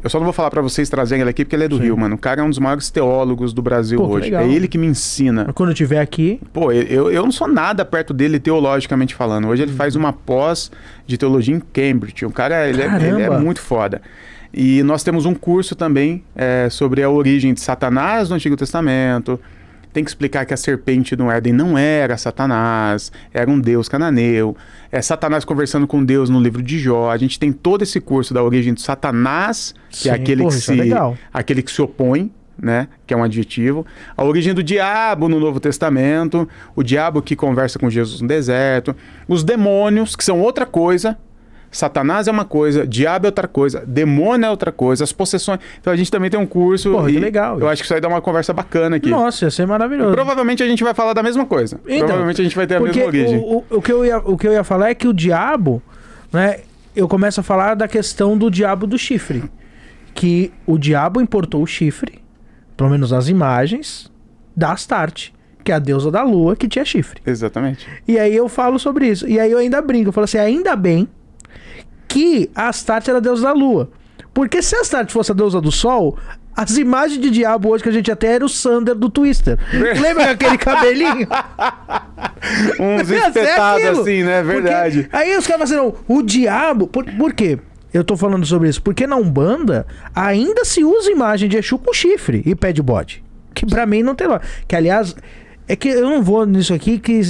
Eu só não vou falar para vocês trazerem ele aqui, porque ele é do Sim. Rio, mano. O cara é um dos maiores teólogos do Brasil Pô, hoje. Legal. É ele que me ensina. Mas quando eu estiver aqui. Pô, eu, eu não sou nada perto dele teologicamente falando. Hoje ele uhum. faz uma pós de teologia em Cambridge. O cara, ele, é, ele é muito foda. E nós temos um curso também é, sobre a origem de Satanás no Antigo Testamento tem que explicar que a serpente no Éden não era Satanás, era um deus cananeu. É Satanás conversando com Deus no livro de Jó. A gente tem todo esse curso da origem de Satanás, que é Sim, é aquele porra, que se é aquele que se opõe, né, que é um adjetivo. A origem do diabo no Novo Testamento, o diabo que conversa com Jesus no deserto, os demônios, que são outra coisa, Satanás é uma coisa, diabo é outra coisa, demônio é outra coisa, as possessões. Então a gente também tem um curso. Porra, que legal. Eu isso. acho que isso aí dá uma conversa bacana aqui. Nossa, ia ser maravilhoso. E provavelmente a gente vai falar da mesma coisa. Então, provavelmente a gente vai ter a mesma origem. O, o, o, que eu ia, o que eu ia falar é que o diabo, né? Eu começo a falar da questão do diabo do chifre. Que o diabo importou o chifre, pelo menos as imagens, da Astarte que é a deusa da lua, que tinha chifre. Exatamente. E aí eu falo sobre isso. E aí eu ainda brinco, eu falo assim, ainda bem que a Astarte era a deusa da lua. Porque se a Astarte fosse a deusa do sol, as imagens de diabo hoje que a gente até era o Sander do Twister. Lembra aquele cabelinho? Uns é espetados assim, né? Verdade. Porque aí os caras falam assim, o diabo... Por, por quê? Eu tô falando sobre isso. Porque na Umbanda ainda se usa imagem de Exu com chifre e pé de bode. Que para mim não tem lá. Que aliás... É que eu não vou nisso aqui que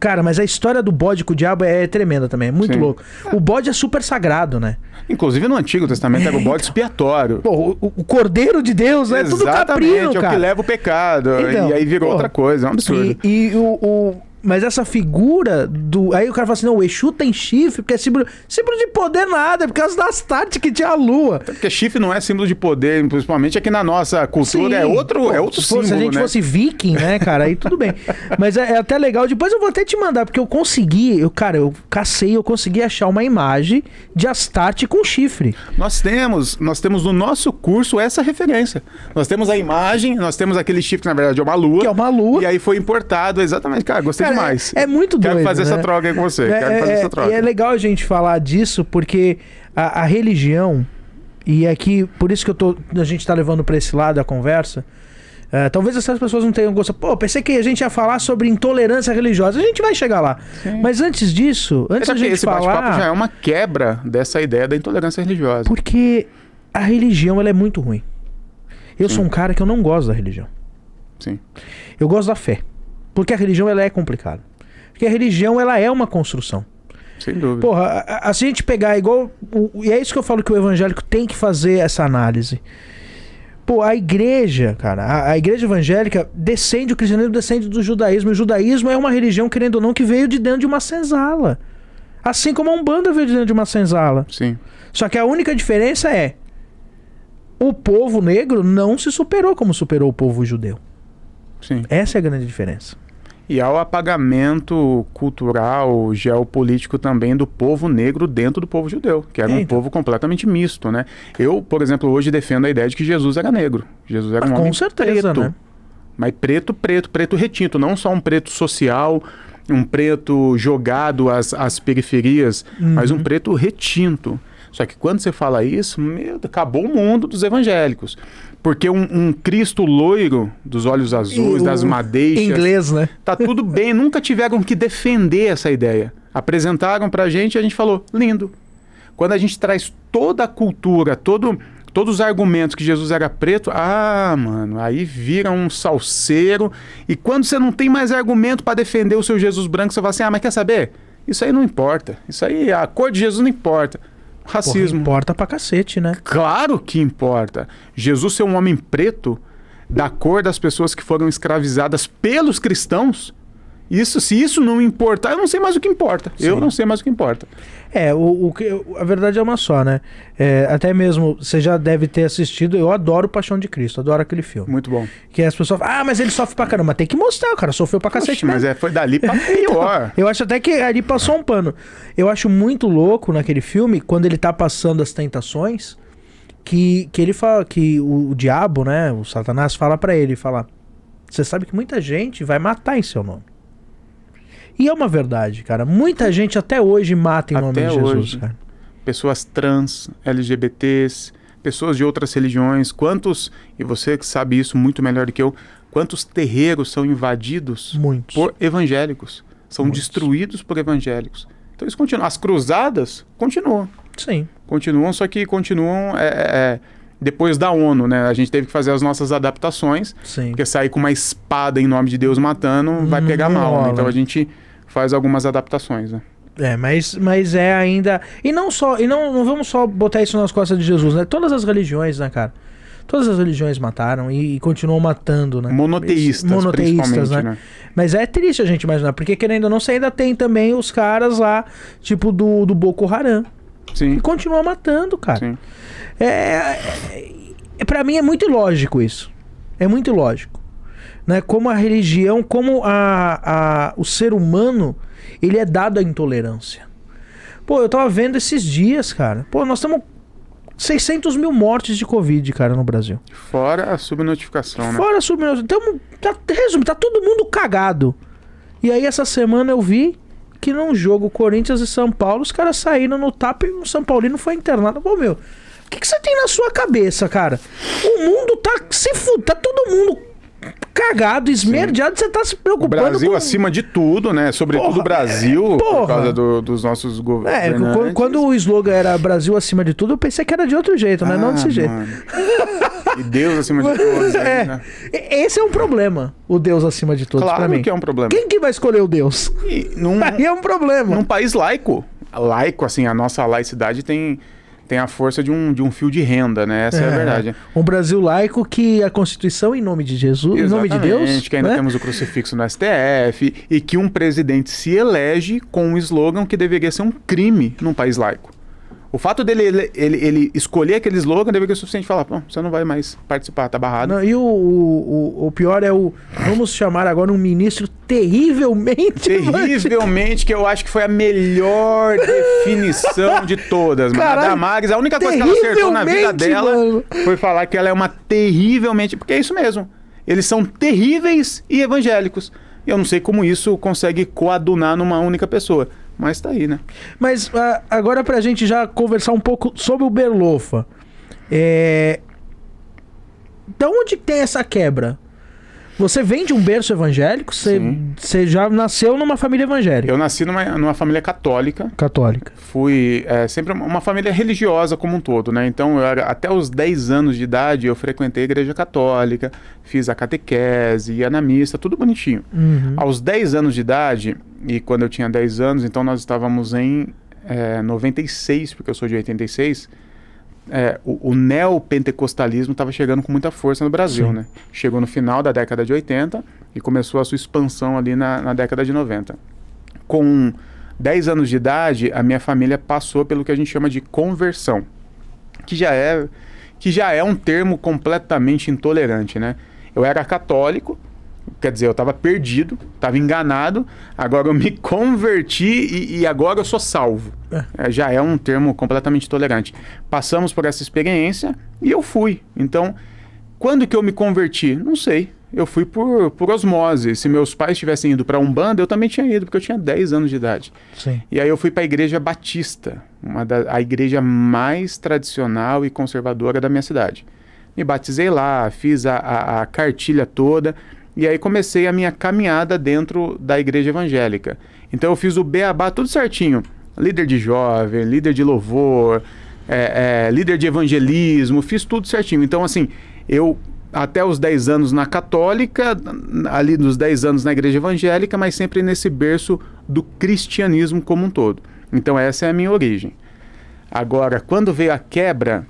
Cara, mas a história do bode com o diabo é tremenda também, é muito Sim. louco. O bode é super sagrado, né? Inclusive no Antigo Testamento era o bode então, expiatório. Pô, o, o cordeiro de Deus é Exatamente, tudo caprino, cara. é o que leva o pecado. Então, e aí virou pô, outra coisa, é um absurdo. E, e o mas essa figura do. Aí o cara fala assim: não, o Exu tem chifre, porque é símbolo. Símbolo de poder nada, é por causa das tartes que tinha a lua. Até porque chifre não é símbolo de poder, principalmente aqui na nossa cultura. É Sim. É outro, é outro se símbolo. Se a gente né? fosse viking, né, cara, aí tudo bem. Mas é, é, até legal. Depois eu vou até te mandar, porque eu consegui, eu, cara, eu cacei, eu consegui achar uma imagem de Astarte com chifre. Nós temos, nós temos no nosso curso essa referência. Nós temos a imagem, nós temos aquele chifre, que, na verdade, é uma lua. Que é uma lua. E aí foi importado, exatamente. Cara, gostei cara, é, é muito doido. Quero fazer né? essa troca aí com você. É, Quero fazer é, essa é, troca. E é legal a gente falar disso, porque a, a religião, e aqui, é por isso que eu tô, a gente está levando para esse lado a conversa. talvez essas pessoas não tenham gosto. Pô, pensei que a gente ia falar sobre intolerância religiosa. A gente vai chegar lá. Sim. Mas antes disso, antes da gente esse falar. Esse bate já é uma quebra dessa ideia da intolerância religiosa. Porque a religião ela é muito ruim. Eu Sim. sou um cara que eu não gosto da religião. Sim. Eu gosto da fé. Porque a religião ela é complicada. Porque a religião ela é uma construção. Sem dúvida. Porra, a, a, se a gente pegar igual. O, e é isso que eu falo que o evangélico tem que fazer essa análise. Pô, a igreja, cara, a, a igreja evangélica descende, o cristianismo descende do judaísmo. E o judaísmo é uma religião, querendo ou não, que veio de dentro de uma senzala. Assim como a Umbanda veio de dentro de uma senzala. Sim. Só que a única diferença é. O povo negro não se superou como superou o povo judeu. Sim. Essa é a grande diferença. E ao apagamento cultural, geopolítico também do povo negro dentro do povo judeu, que era Eita. um povo completamente misto, né? Eu, por exemplo, hoje defendo a ideia de que Jesus era negro. Jesus era ah, um ah, homem com certeza, Né? Mas preto, preto, preto retinto, não só um preto social, um preto jogado às, às periferias, uhum. mas um preto retinto. Só que quando você fala isso, meu, acabou o mundo dos evangélicos. Porque um, um, Cristo loiro, dos olhos azuis, e das madeixas. Inglês, né? Tá tudo bem. Nunca tiveram que defender essa ideia. Apresentaram pra gente e a gente falou, lindo. Quando a gente traz toda a cultura, todo, todos os argumentos que Jesus era preto, ah, mano, aí vira um salseiro. E quando você não tem mais argumento para defender o seu Jesus branco, você fala assim: ah, mas quer saber? Isso aí não importa. Isso aí, a cor de Jesus não importa racismo. Porra, importa pra cacete, né? Claro que importa. Jesus ser um homem preto da cor das pessoas que foram escravizadas pelos cristãos isso, se isso não importar, eu não sei mais o que importa. Sim. Eu não sei mais o que importa. É, o, o a verdade é uma só, né? É, até mesmo, você já deve ter assistido, eu adoro Paixão de Cristo, adoro aquele filme. Muito bom. Que as pessoas falam, ah, mas ele sofre pra caramba. Tem que mostrar, o cara sofreu pra Poxa, cacete. mas né? é, foi dali pra pior. então, eu acho até que ali passou um pano. Eu acho muito louco naquele filme, quando ele tá passando as tentações, que, que ele fala, que o, o diabo, né, o Satanás fala para ele, fala, você sabe que muita gente vai matar em seu nome. E é uma verdade, cara. Muita gente até hoje mata em até nome de Jesus, hoje. cara. Pessoas trans, LGBTs, pessoas de outras religiões. Quantos, e você que sabe isso muito melhor do que eu, quantos terreiros são invadidos Muitos. por evangélicos? São Muitos. destruídos por evangélicos. Então isso continua. As cruzadas continuam. Sim. Continuam, só que continuam é, é, é, depois da ONU, né? A gente teve que fazer as nossas adaptações. Sim. Porque sair com uma espada em nome de Deus matando vai pegar mal. Né? Então a gente faz algumas adaptações, né? É, mas, mas é ainda. E não só. E não, não vamos só botar isso nas costas de Jesus, né? Todas as religiões, né, cara? Todas as religiões mataram e, e continuam matando, né? Monoteístas, Eles, monoteístas, né? né? Mas é triste a gente imaginar, porque querendo ou não, você ainda tem também os caras lá, tipo do, do Boko Haram. Sim. E continua matando, cara. Sim. É, é, é, pra mim é muito ilógico isso. É muito ilógico né? Como a religião, como a, a, o ser humano, ele é dado à intolerância. Pô, eu tava vendo esses dias, cara. Pô, nós estamos 600 mil mortes de Covid, cara, no Brasil. Fora a subnotificação, né? Fora a subnotificação. Então, tá, resumo, tá todo mundo cagado. E aí, essa semana eu vi que num jogo Corinthians e São Paulo, os caras saíram no tapa e um São Paulino foi internado. Pô, meu, o que, que você tem na sua cabeça, cara? O mundo tá se fudido, tá todo mundo cagado, esmerdeado, Sim. você tá se preocupando. O Brasil com... acima de tudo, né? Sobretudo o Brasil, é, por causa do, dos nossos governantes. É, quando, quando o slogan era Brasil acima de tudo, eu pensei que era de outro jeito, mas né? ah, não desse mano. jeito. E Deus acima de tudo né? É, né? Esse é um problema, o Deus acima de tudo Claro mim. que é um problema. Quem que vai escolher o Deus? E num, Aí é um problema. Num país laico. Laico, assim, a nossa laicidade tem tem a força de um, de um fio de renda, né? Essa é, é a verdade. Um Brasil laico que a Constituição, em nome de Jesus, Exatamente, em nome de Deus. que ainda né? temos o crucifixo no STF e que um presidente se elege com um slogan que deveria ser um crime num país laico. O fato dele ele, ele, ele escolher aquele slogan deve ser o suficiente falar, pô, você não vai mais participar, tá barrado. Não, e o, o, o pior é o. Vamos chamar agora um ministro terrivelmente. Terrivelmente, que eu acho que foi a melhor definição de todas, mano. Caralho, a a única coisa que ela acertou na vida dela mano. foi falar que ela é uma terrivelmente. Porque é isso mesmo. Eles são terríveis e evangélicos. Eu não sei como isso consegue coadunar numa única pessoa. Mas tá aí, né? Mas agora ah, agora pra gente já conversar um pouco sobre o Berlofa. É... Da onde tem essa quebra? Você vem de um berço evangélico? Você, Sim. você já nasceu numa família evangélica? Eu nasci numa, numa família católica. Católica. Fui é, sempre uma família religiosa como um todo, né? Então, era, até os 10 anos de idade, eu frequentei a igreja católica, fiz a catequese, ia na missa, tudo bonitinho. Uhum. Aos 10 anos de idade, e quando eu tinha 10 anos, então nós estávamos em é, 96, porque eu sou de 86, é, o, o neopentecostalismo estava chegando com muita força no Brasil, Sim. né? Chegou no final da década de 80 e começou a sua expansão ali na, na década de 90. Com 10 anos de idade, a minha família passou pelo que a gente chama de conversão, que já é, que já é um termo completamente intolerante, né? Eu era católico, Quer dizer, eu estava perdido, estava enganado, agora eu me converti e, e agora eu sou salvo. É. é, já é um termo completamente tolerante. Passamos por essa experiência e eu fui. Então, quando que eu me converti? Não sei. Eu fui por, por osmose. Se meus pais tivessem ido para Umbanda, eu também tinha ido, porque eu tinha 10 anos de idade. Sim. E aí eu fui para a Igreja Batista, uma da, a igreja mais tradicional e conservadora da minha cidade. Me batizei lá, fiz a, a, a cartilha toda. E aí comecei a minha caminhada dentro da igreja evangélica. Então eu fiz o beabá tudo certinho: líder de jovem, líder de louvor, é, é, líder de evangelismo, fiz tudo certinho. Então, assim, eu até os 10 anos na católica, ali nos 10 anos na igreja evangélica, mas sempre nesse berço do cristianismo como um todo. Então essa é a minha origem. Agora, quando veio a quebra,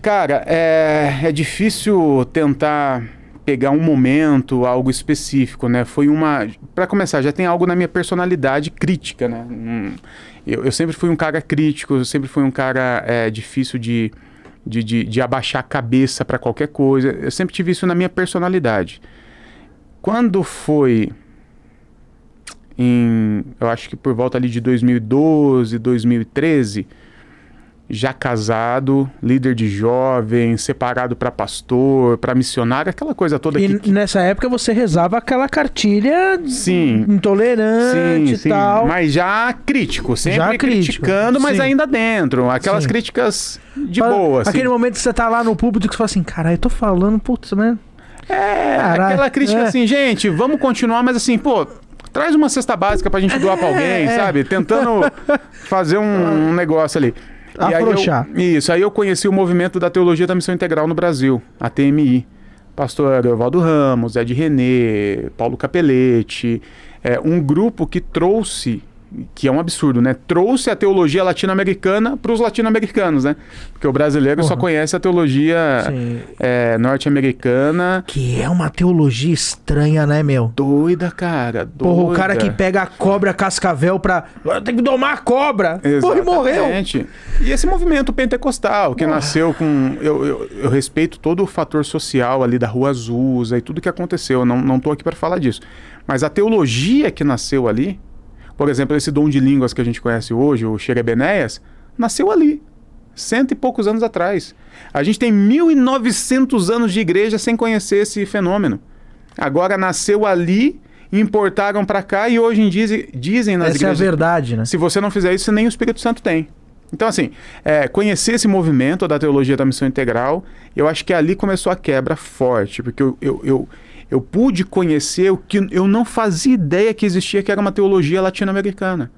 cara, é, é difícil tentar pegar um momento, algo específico, né? Foi uma. Para começar, já tem algo na minha personalidade crítica, né? Hum, eu, eu, sempre fui um cara crítico, eu sempre fui um cara é, difícil de, de, de, de abaixar a cabeça para qualquer coisa. Eu sempre tive isso na minha personalidade. Quando foi em. Eu acho que por volta ali de 2012, 2013 já casado, líder de jovem, separado para pastor, para missionário, aquela coisa toda. E que... nessa época você rezava aquela cartilha sim. intolerante sim, sim. tal. Mas já crítico, sempre já crítico. criticando, mas sim. ainda dentro. Aquelas críticas de pra... boa. Assim. Aquele momento que você tá lá no público e você fala assim, caralho, eu tô falando, putz, né? É, Carai, aquela crítica é. assim, gente, vamos continuar, mas assim, pô, traz uma cesta básica pra gente doar pra alguém, é. sabe? É. Tentando fazer um, um negócio ali. Afrouxar. Aí eu, isso, aí eu conheci o movimento da Teologia da Missão Integral no Brasil, a TMI. Pastor Evaldo Ramos, Ed René, Paulo Capelete, é, um grupo que trouxe que é um absurdo, né? Trouxe a teologia latino-americana para os latino-americanos, né? Porque o brasileiro só conhece a teologia é, norte-americana. Que é uma teologia estranha, né, meu? Doida, cara. Doida. Porra, o cara que pega a cobra cascavel para Tem que domar a cobra. Porra, e morreu. E esse movimento pentecostal, que nasceu com. Eu, eu, eu, respeito todo o fator social ali da Rua Azusa e tudo que aconteceu. Não, não tô aqui para falar disso. Mas a teologia que nasceu ali por exemplo, esse dom de línguas que a gente conhece hoje, o Xerebenéias, nasceu ali, cento e poucos anos atrás. A gente tem 1.900 anos de igreja sem conhecer esse fenômeno. Agora nasceu ali, importaram para cá e hoje em dia dizem nas Essa igrejas. Essa é a verdade, né? Se você não fizer isso, nem o Espírito Santo tem. Então, assim, é, conhecer esse movimento da teologia da missão integral, eu acho que ali começou a quebra forte, porque eu, eu, eu, eu pude conhecer o que eu não fazia ideia que existia, que era uma teologia latino-americana.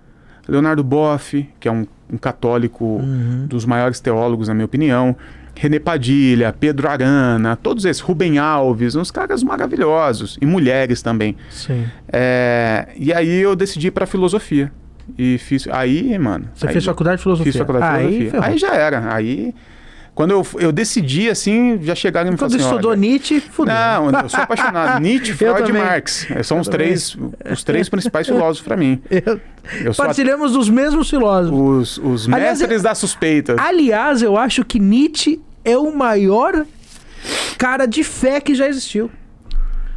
Leonardo Boff, que é um, um católico uhum. dos maiores teólogos, na minha opinião, René Padilha, Pedro Arana, todos esses, Rubem Alves, uns caras maravilhosos, e mulheres também. Sim. É, e aí eu decidi para filosofia. E fiz. Aí, mano. Você aí, fez faculdade de filosofia? Fiz faculdade de aí, filosofia. Ferrou. Aí já era. Aí quando eu, eu decidi, assim, já chegaram e me Quando assim, estudou Nietzsche, fudeu. Não, eu sou apaixonado. Nietzsche, Freud e Marx. É, são os três, os três principais filósofos para mim. Eu... Eu Partilhamos os mesmos filósofos. Os, os mestres aliás, da suspeita. Aliás, eu acho que Nietzsche é o maior cara de fé que já existiu.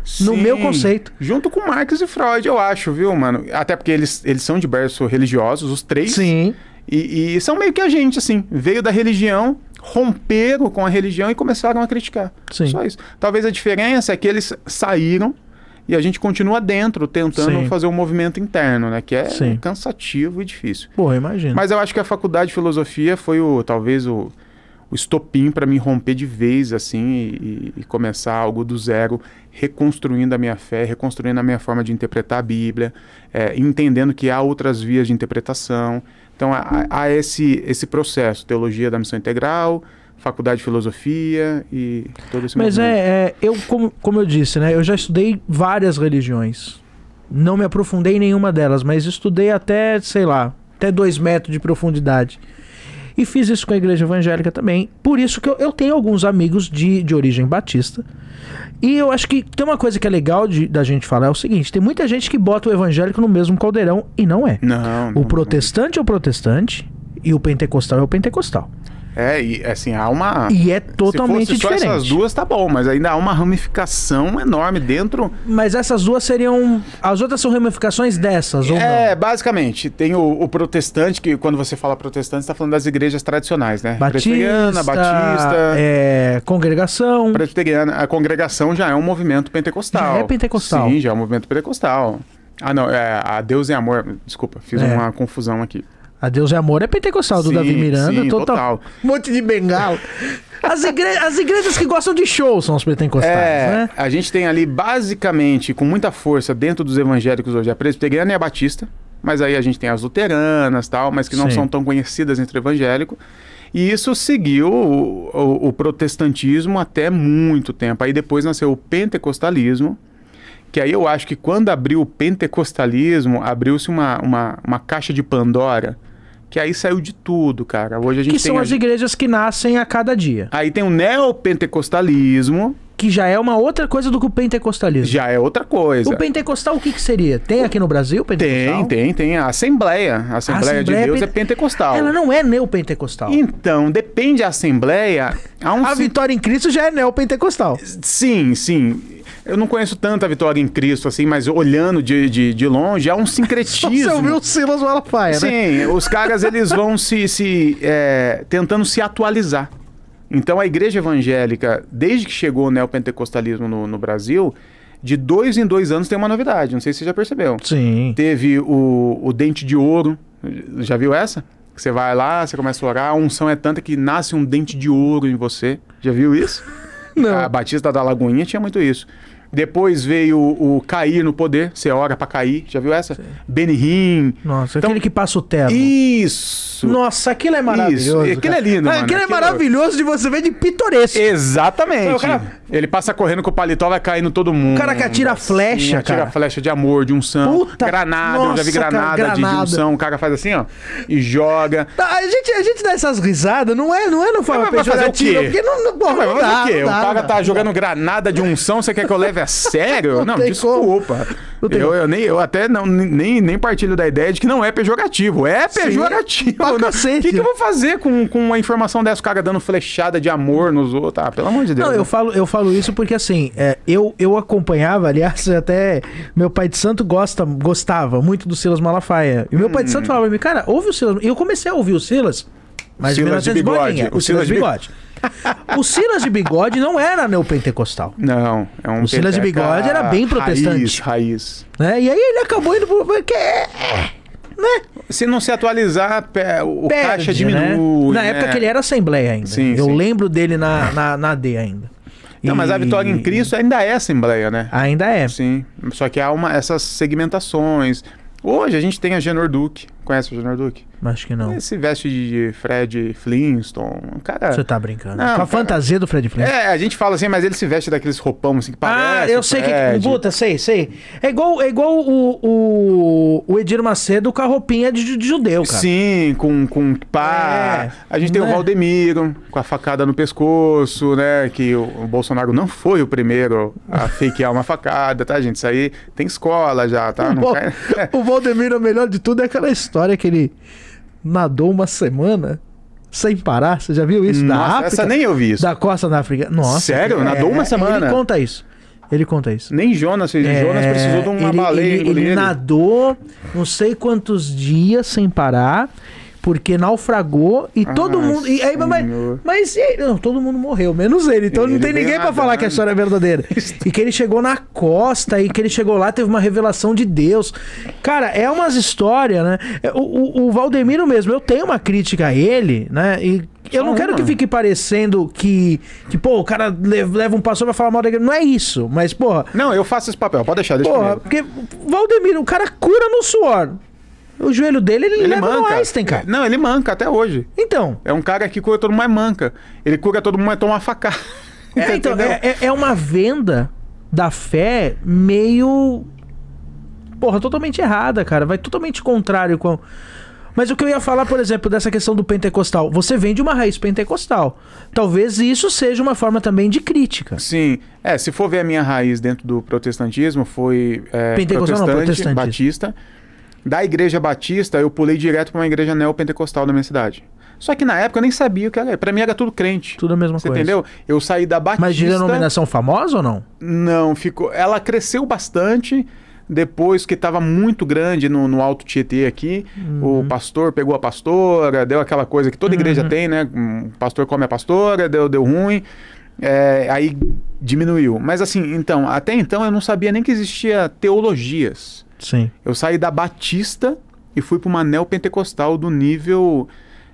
Sim, no meu conceito. Junto com Marx e Freud, eu acho, viu, mano? Até porque eles, eles são diversos religiosos, os três. Sim. E, e, são meio que a gente, assim. Veio da religião romperam com a religião e começaram a criticar. Sim. Só isso. Talvez a diferença é que eles saíram e a gente continua dentro tentando Sim. fazer um movimento interno, né? Que é Sim. cansativo e difícil. Porra, imagina. Mas eu acho que a faculdade de filosofia foi o talvez o o estopim para me romper de vez assim e, e, começar algo do zero, reconstruindo a minha fé, reconstruindo a minha forma de interpretar a Bíblia, é, entendendo que há outras vias de interpretação. Então há, há, esse, esse processo, teologia da missão integral, faculdade de filosofia e todo esse. Mas movimento. é, é eu como, como eu disse, né? Eu já estudei várias religiões. Não me aprofundei em nenhuma delas, mas estudei até, sei lá, até dois metros de profundidade. E fiz isso com a igreja evangélica também. Por isso que eu, eu tenho alguns amigos de, de origem batista. E eu acho que tem uma coisa que é legal de, da gente falar é o seguinte: tem muita gente que bota o evangélico no mesmo caldeirão e não é. Não. O não, protestante não. é o protestante e o pentecostal é o pentecostal. É, e assim, há uma. E é totalmente se fosse diferente. Só essas duas tá bom, mas ainda há uma ramificação enorme dentro. Mas essas duas seriam. As outras são ramificações dessas, ou É, não? basicamente. Tem o, o, protestante, que quando você fala protestante, está falando das igrejas tradicionais, né? Batista, Presbiteriana, Batista. É, congregação. Presbiteriana. A congregação já é um movimento pentecostal. Já é pentecostal. Sim, já é um movimento pentecostal. Ah, não, é, a Deus é amor. Desculpa, fiz é. uma confusão aqui. A Deus é Amor é pentecostal do sim, Davi Miranda. Sim, total. total. Um monte de bengala. As, igre... As igrejas que gostam de show são os pentecostais, é, né? A gente tem ali, basicamente, com muita força, dentro dos evangélicos hoje, a presbiteriana e a batista. Mas aí a gente tem as luteranas tal, mas que não sim. são tão conhecidas entre o evangélico. E isso seguiu o, o, o protestantismo até muito tempo. Aí depois nasceu o pentecostalismo, que aí eu acho que quando abriu o pentecostalismo, abriu-se uma, uma, uma caixa de Pandora que aí saiu de tudo, cara. Hoje a gente que são as igrejas que nascem a cada dia. Aí tem o neopentecostalismo, que já é uma outra coisa do que o pentecostalismo. Já é outra coisa. O pentecostal o que, que seria? Tem aqui no Brasil pentecostal? Tem, tem, tem. A Assembleia. A Assembleia, a Assembleia de Deus é, pente... é, pentecostal. Ela não é neopentecostal. Então, depende da Assembleia. Um a sim... vitória em Cristo já é neopentecostal. Sim, sim. Eu não conheço tanta vitória em Cristo, assim, mas olhando de, de, de longe, há um sincretismo. Você ouviu o Silas Malafaia, né? Sim, os caras eles vão se, se é, tentando se atualizar. Então a igreja evangélica, desde que chegou o neopentecostalismo no, no Brasil, de dois em dois anos tem uma novidade. Não sei se você já percebeu. Sim. Teve o, o dente de ouro. Já viu essa? você vai lá, você começa a orar, a unção é tanta que nasce um dente de ouro em você. Já viu isso? Não. A Batista da Lagoinha tinha muito isso. Depois veio o, o Cair no Poder, Você é Hora para Cair, já viu essa? Sim. Benihim. Nossa, então, aquele que passa o teto. Isso. Nossa, aquilo é maravilhoso. Isso. Aquilo cara. é lindo, ah, mano. Aquilo é, é maravilhoso de você ver de pitoresco. Exatamente. Então, cara... Ele passa correndo com o paletó, vai caindo todo mundo. O cara que atira assim, flecha, cara. Atira flecha de amor, de unção. Puta, granada, nossa, eu já vi granada, cara, de, granada. de unção. O cara faz assim, ó, e joga. Tá, a gente, a gente dá essas risadas, não é, não é no forma pejorativa. Porque não, não, porra, não, não o Dá, o cara tá jogando granada de unção, você quer que eu leve cara, sério? não, não desculpa. Não eu, eu, nem, eu até não, nem, nem partilho da ideia de que não é pejorativo. É pejorativo. O né? que, que eu vou fazer com, com uma informação dessa, o cara dando flechada de amor nos outros? Ah, pelo amor de Deus. Não, eu né? falo, eu falo isso porque assim, é, eu, eu acompanhava, aliás, até meu pai de santo gosta, gostava muito do Silas Malafaia. E meu hum. pai de santo hum. falava pra mim, cara, ouve o Silas. E eu comecei a ouvir o Silas. Mas Silas de bigode. Bolinha, o, o Silas, Silas de bigode. bigode o Silas de Bigode não era neopentecostal. Não, é um O Silas de Bigode era bem protestante. Raiz, raiz. Né? E aí ele acabou indo pro. É, né? Se não se atualizar, o Perde, caixa né? diminui. Né? Na né? época que ele era Assembleia ainda. Sim, Eu sim. lembro dele na, na, na D ainda. Então, mas a vitória em Cristo ainda é Assembleia, né? Ainda é. Sim. Só que há uma, essas segmentações. Hoje a gente tem a Genor Duque. Conhece o Genor Duque? Acho que não. Ele se veste de Fred Flintstone. cara. Você tá brincando. Não, Com a cara... fantasia do Fred Flintstone. É, a gente fala assim, mas ele se veste daqueles roupão assim que ah, parece. Ah, eu sei Fred. que. Puta, sei, sei. É igual, é igual o, o, o Edir Macedo com a roupinha de, de judeu, cara. Sim, com, com pá. É, a gente tem né? o Valdemiro com a facada no pescoço, né? Que o, o Bolsonaro não foi o primeiro a fakear uma facada, tá, gente? Isso aí tem escola já, tá? O, Vol... cai... o Valdemiro, o melhor de tudo, é aquela história que ele nadou uma semana sem parar. Você já viu isso? Nossa, da África, essa nem eu vi isso. Da costa da África. Nossa. Sério? É, nadou uma é, semana? Ele conta isso. Ele conta isso. Nem Jonas fez. É, Jonas precisou de uma ele, baleia. ele, ele nadou não sei quantos dias sem parar porque naufragou e ah, todo mundo. E aí, mas, mas não, todo mundo morreu, menos ele. Então ele não tem ninguém para falar que a história é verdadeira. e que ele chegou na costa e que ele chegou lá, teve uma revelação de Deus. Cara, é umas histórias, né? É, o, o, o Valdemiro mesmo, eu tenho uma crítica a ele, né? E eu não quero que fique parecendo que, que pô, o cara leva um pastor pra falar mal da igreja. Não é isso, mas, porra. Não, eu faço esse papel, pode deixar, deixa Porra, comigo. porque Valdemiro, o cara cura no suor. O joelho dele, ele, ele leva manca. Einstein, cara. Não, ele manca até hoje. Então. É um cara que cura todo mundo, mas manca. Ele cura todo mundo, mas toma uma facada. É, então, é, é, é uma venda da fé meio. Porra, totalmente errada, cara. Vai totalmente contrário com. Mas o que eu ia falar, por exemplo, dessa questão do pentecostal. Você vem de uma raiz pentecostal. Talvez isso seja uma forma também de crítica. Sim. É, se for ver a minha raiz dentro do protestantismo, foi é, pentecostal protestante, não, protestante. batista. Da igreja batista, eu pulei direto para uma igreja neopentecostal da minha cidade. Só que na época eu nem sabia o que era. Para mim era tudo crente. Tudo a mesma Você coisa. entendeu? Eu saí da Batista. Mas de denominação famosa ou não? Não, ficou. Ela cresceu bastante. Depois que estava muito grande no, no, Alto Tietê aqui, uhum. o pastor pegou a pastora, deu aquela coisa que toda igreja uhum. tem, né? O pastor come a pastora, deu, deu ruim. É, aí diminuiu. Mas assim, então, até então eu não sabia nem que existia teologias. Sim. Eu saí da Batista e fui para uma neopentecostal do nível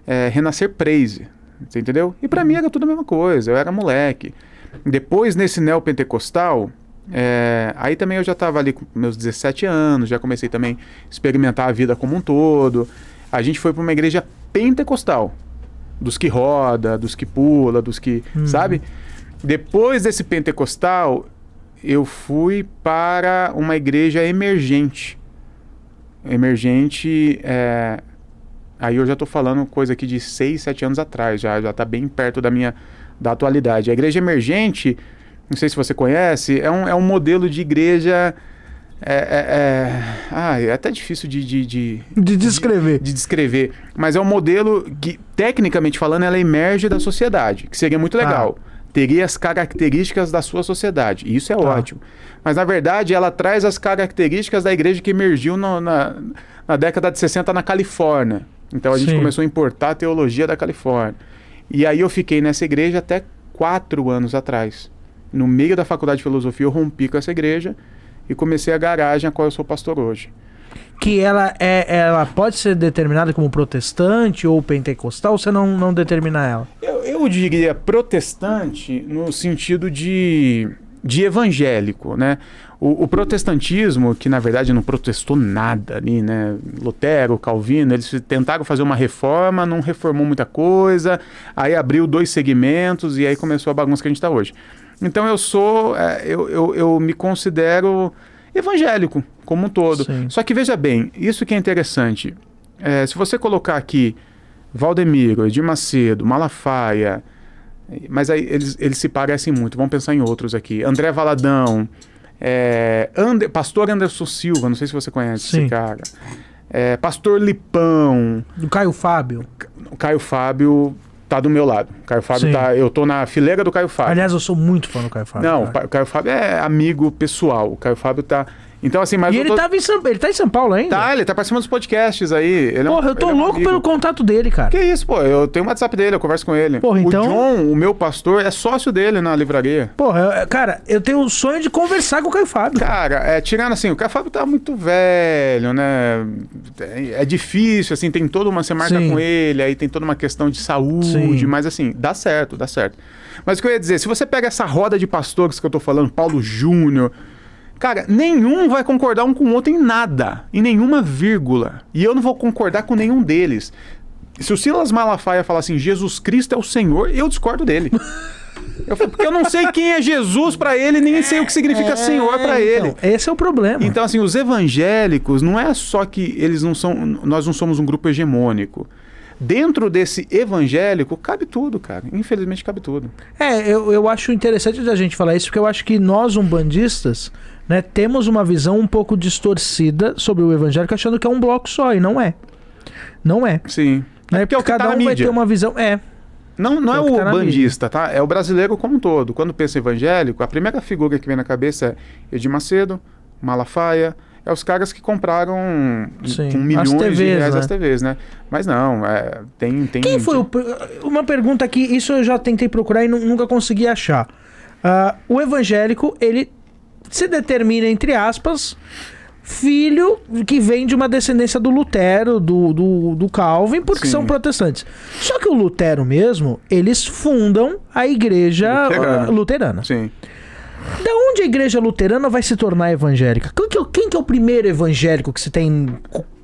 é, Renascer Praise. Você entendeu? E para uhum. mim era tudo a mesma coisa, eu era moleque. Depois, nesse neopentecostal, é, aí também eu já estava ali com meus 17 anos, já comecei também a experimentar a vida como um todo. A gente foi para uma igreja pentecostal, dos que roda, dos que pula, dos que. Uhum. Sabe? Depois desse pentecostal, eu fui para uma igreja emergente. Emergente, é... aí eu já estou falando coisa aqui de 6, 7 anos atrás, já já está bem perto da minha da atualidade. A igreja emergente, não sei se você conhece, é um, é um modelo de igreja é, é, é... Ah, é até difícil de, de, de, de descrever. De, de, descrever. Mas é um modelo que, tecnicamente falando, ela emerge da sociedade, que seria muito tá. legal. Ah teria as características da sua sociedade. E isso é tá. ótimo. Mas, na verdade, ela traz as características da igreja que emergiu no, na, na década de 60 na Califórnia. Então, a Sim. gente começou a importar a teologia da Califórnia. E aí eu fiquei nessa igreja até quatro anos atrás. No meio da faculdade de filosofia, eu rompi com essa igreja e comecei a garagem a qual eu sou pastor hoje que ela, é, ela pode ser determinada como protestante ou pentecostal? Você não, não determina ela? Eu, eu diria protestante no sentido de, de evangélico, né? O, o, protestantismo, que na verdade não protestou nada ali, né? Lutero, Calvino, eles tentaram fazer uma reforma, não reformou muita coisa, aí abriu dois segmentos e aí começou a bagunça que a gente está hoje. Então eu sou, é, eu, eu, eu me considero evangélico como um todo. Sim. Só que veja bem, isso que é interessante. É, se você colocar aqui Valdemiro, Edir Macedo, Malafaia, mas aí eles, eles se parecem muito, vamos pensar em outros aqui. André Valadão, é, Ander, Pastor Anderson Silva, não sei se você conhece Sim. esse cara. É, Pastor Lipão. Do Caio Fábio. Caio Fábio tá do meu lado. Caio Fábio Sim. tá. Eu tô na fileira do Caio Fábio. Aliás, eu sou muito fã do Caio Fábio. Não, cara. o Caio Fábio é amigo pessoal. O Caio Fábio tá. Então, assim, mas. E ele, tô... tava em São... ele tá em São Paulo ainda? Tá, ele tá participando dos podcasts aí. Ele Porra, é um... eu tô louco é um pelo contato dele, cara. Que isso, pô. Eu tenho o WhatsApp dele, eu converso com ele. Porra, então. O John, o meu pastor, é sócio dele na livraria. Porra, eu... É, cara, eu tenho o sonho de conversar com o Caio Fábio. Cara, é, tirando assim, o Caio Fábio tá muito velho, né? É, é difícil, assim, tem toda uma. Você marca Sim. com ele, aí tem toda uma questão de saúde, Sim. mas assim, dá certo, dá certo. Mas o que eu ia dizer, se você pega essa roda de pastores que eu tô falando, Paulo Júnior. Cara, nenhum vai concordar um com o outro em nada, em nenhuma vírgula. E eu não vou concordar com nenhum deles. Se o Silas Malafaia falar assim, Jesus Cristo é o Senhor, eu discordo dele. Eu falo, porque eu não sei quem é Jesus para ele, nem sei o que significa é, Senhor para então, ele. Então, esse é o problema. Então, assim, os evangélicos, não é só que eles não são. Nós não somos um grupo hegemônico dentro desse evangélico, cabe tudo, cara. Infelizmente, cabe tudo. É, eu, eu acho interessante a gente falar isso, porque eu acho que nós, umbandistas, né, temos uma visão um pouco distorcida sobre o evangélico, achando que é um bloco só, e não é. Não é. Sim. Né? É porque, é porque cada tá um vai ter uma visão. É. Não, não é, é o, tá bandista, tá? É o brasileiro como um todo. Quando pensa evangélico, a primeira figura que vem na cabeça é Edir Macedo, Malafaia, é os caras que compraram Sim, com milhões TVs, de reais né? as TVs, né? Mas não, é, tem, tem. Quem foi o, Uma pergunta que isso eu já tentei procurar e nunca consegui achar. Uh, o evangélico, ele se determina, entre aspas, filho que vem de uma descendência do Lutero, do, do, do Calvin, porque Sim. são protestantes. Só que o Lutero mesmo, eles fundam a igreja luterana. Ah, luterana. Sim. Da onde a igreja luterana vai se tornar evangélica? Quem que, é, quem que é o primeiro evangélico que você tem.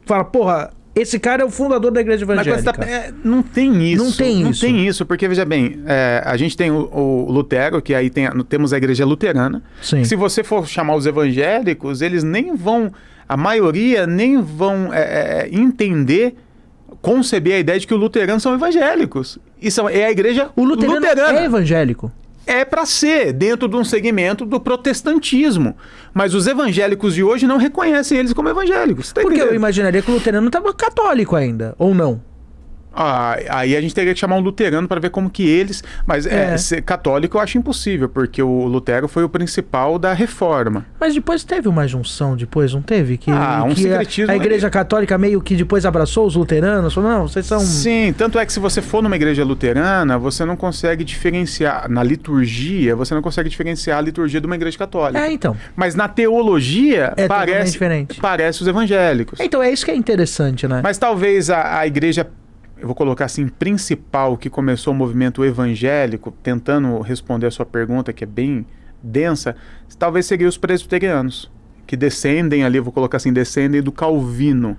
Fala, porra, esse cara é o fundador da igreja tá evangélica. Tá, é, não tem isso. Não tem não isso. Não tem isso, porque veja bem, é, a gente tem o, o, Lutero, que aí tem, temos a igreja luterana. se você for chamar os evangélicos, eles nem vão, a maioria nem vão é, é, é entender, conceber a ideia de que os luteranos são evangélicos. Isso é a igreja o luterano é luterana. é evangélico é para ser dentro de um segmento do protestantismo. Mas os evangélicos de hoje não reconhecem eles como evangélicos. Tá Porque eu imaginaria que o luterano estava católico ainda, ou não? Ah, aí a gente teria que chamar um luterano para ver como que eles. Mas é. é. ser católico eu acho impossível, porque o Lutero foi o principal da reforma. Mas depois teve uma junção, depois, não teve? Que, ah, um que secretismo. A, a igreja católica meio que depois abraçou os luteranos. Falou, não, vocês são. Sim, tanto é que se você for numa igreja luterana, você não consegue diferenciar. Na liturgia, você não consegue diferenciar a liturgia de uma igreja católica. É, então. Mas na teologia, é parece, diferente. parece os evangélicos. Então é isso que é interessante, né? Mas talvez a, a igreja eu vou colocar assim, principal que começou o movimento evangélico, tentando responder a sua pergunta, que é bem densa, talvez seria os presbiterianos, que descendem ali, vou colocar assim, descendem do Calvino.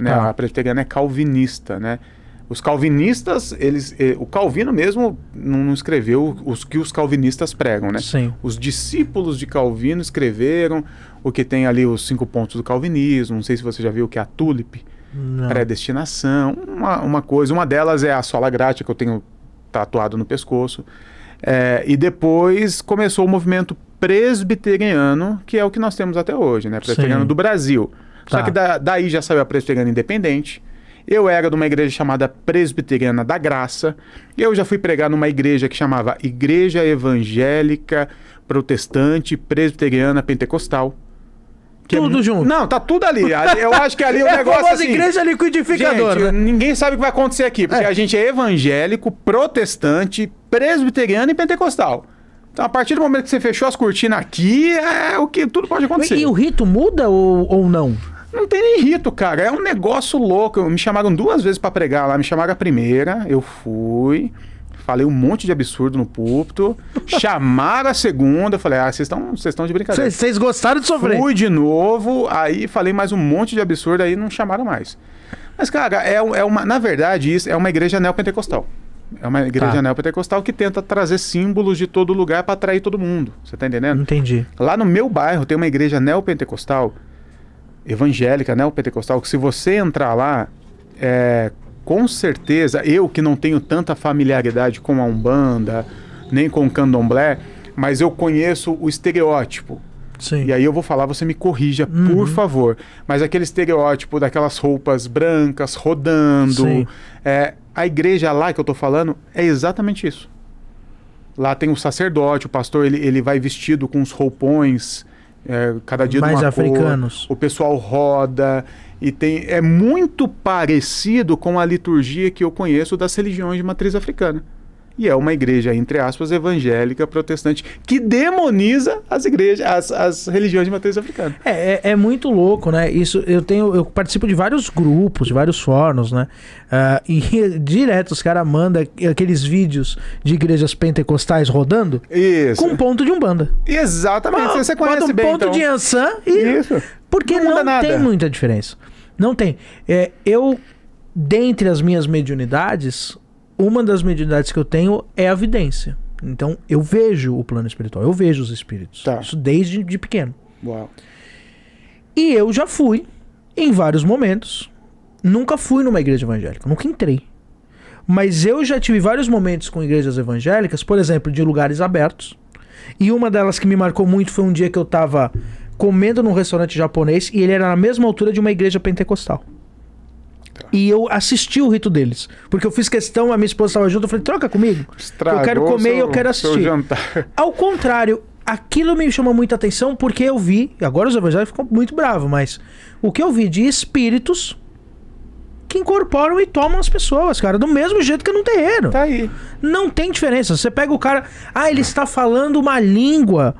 Né? Ah. A presbiteriana é calvinista, né? Os calvinistas, eles, eh, o Calvino mesmo não escreveu os que os calvinistas pregam, né? Sim. Os discípulos de Calvino escreveram o que tem ali os cinco pontos do calvinismo. Não sei se você já viu que é a tulipe. Não. predestinação, uma, uma coisa. Uma delas é a sola grátis que eu tenho tatuado no pescoço. É, e depois começou o movimento presbiteriano, que é o que nós temos até hoje, né? Presbiteriano Sim. do Brasil. Tá. Só que da, daí já saiu a presbiteriana independente. Eu era de uma igreja chamada Presbiteriana da Graça. Eu já fui pregar numa igreja que chamava Igreja Evangélica Protestante Presbiteriana Pentecostal tudo é... junto. Não, tá tudo ali. Eu acho que ali o é negócio. É assim, igreja liquidificadora. Gente, né? Ninguém sabe o que vai acontecer aqui, porque é. a gente é evangélico, protestante, presbiteriano e pentecostal. Então, a partir do momento que você fechou as cortinas aqui, é o que tudo pode acontecer. E, e o rito muda ou, ou não? Não tem nem rito, cara. É um negócio louco. Me chamaram duas vezes para pregar lá. Me chamaram a primeira, eu fui. Falei um monte de absurdo no púlpito. chamaram a segunda. Falei, ah, vocês estão de brincadeira. Vocês gostaram de sofrer? Fui de novo. Aí falei mais um monte de absurdo. Aí não chamaram mais. Mas, cara, é, é uma, na verdade, isso é uma igreja neopentecostal. É uma igreja tá. neopentecostal que tenta trazer símbolos de todo lugar para atrair todo mundo. Você tá entendendo? Entendi. Lá no meu bairro tem uma igreja neopentecostal, evangélica neopentecostal, que se você entrar lá, é, com certeza, eu que não tenho tanta familiaridade com a Umbanda, nem com o Candomblé, mas eu conheço o estereótipo. Sim. E aí eu vou falar, você me corrija, uhum. por favor. Mas aquele estereótipo daquelas roupas brancas rodando. É, a igreja lá que eu estou falando é exatamente isso. Lá tem o sacerdote, o pastor, ele, ele vai vestido com os roupões, é, cada dia Mais de uma africanos. Cor. O pessoal roda, e tem, é muito parecido com a liturgia que eu conheço das religiões de matriz africana e é uma igreja, entre aspas, evangélica protestante, que demoniza as igrejas, as, as religiões de matriz africana. É, é, é, muito louco, né? Isso eu tenho, eu participo de vários grupos, de vários fóruns, né? Uh, e direto os caras mandam aqueles vídeos de igrejas pentecostais rodando Isso. com ponto de umbanda. Exatamente. Mas, Você conhece um bem, ponto então. de Ansan e. Isso. Porque não, não tem muita diferença. Não tem. É, eu, dentre as minhas mediunidades, uma das mediunidades que eu tenho é a vidência. Então eu vejo o plano espiritual, eu vejo os espíritos. Tá. Isso desde de pequeno. Uau. E eu já fui em vários momentos. Nunca fui numa igreja evangélica, nunca entrei. Mas eu já tive vários momentos com igrejas evangélicas, por exemplo, de lugares abertos. E uma delas que me marcou muito foi um dia que eu tava comendo num restaurante japonês e ele era na mesma altura de uma igreja pentecostal. Tá. E eu assisti o rito deles. Porque eu fiz questão, a minha esposa estava junto, eu falei, troca comigo. Estragou eu quero comer seu, e eu quero assistir. Ao contrário, aquilo me chama muita atenção porque eu vi, agora os evangélicos ficam muito bravos, mas o que eu vi de espíritos que incorporam e tomam as pessoas, cara, do mesmo jeito que no terreiro. Tá aí. Não tem diferença. Você pega o cara, ah, ele está falando uma língua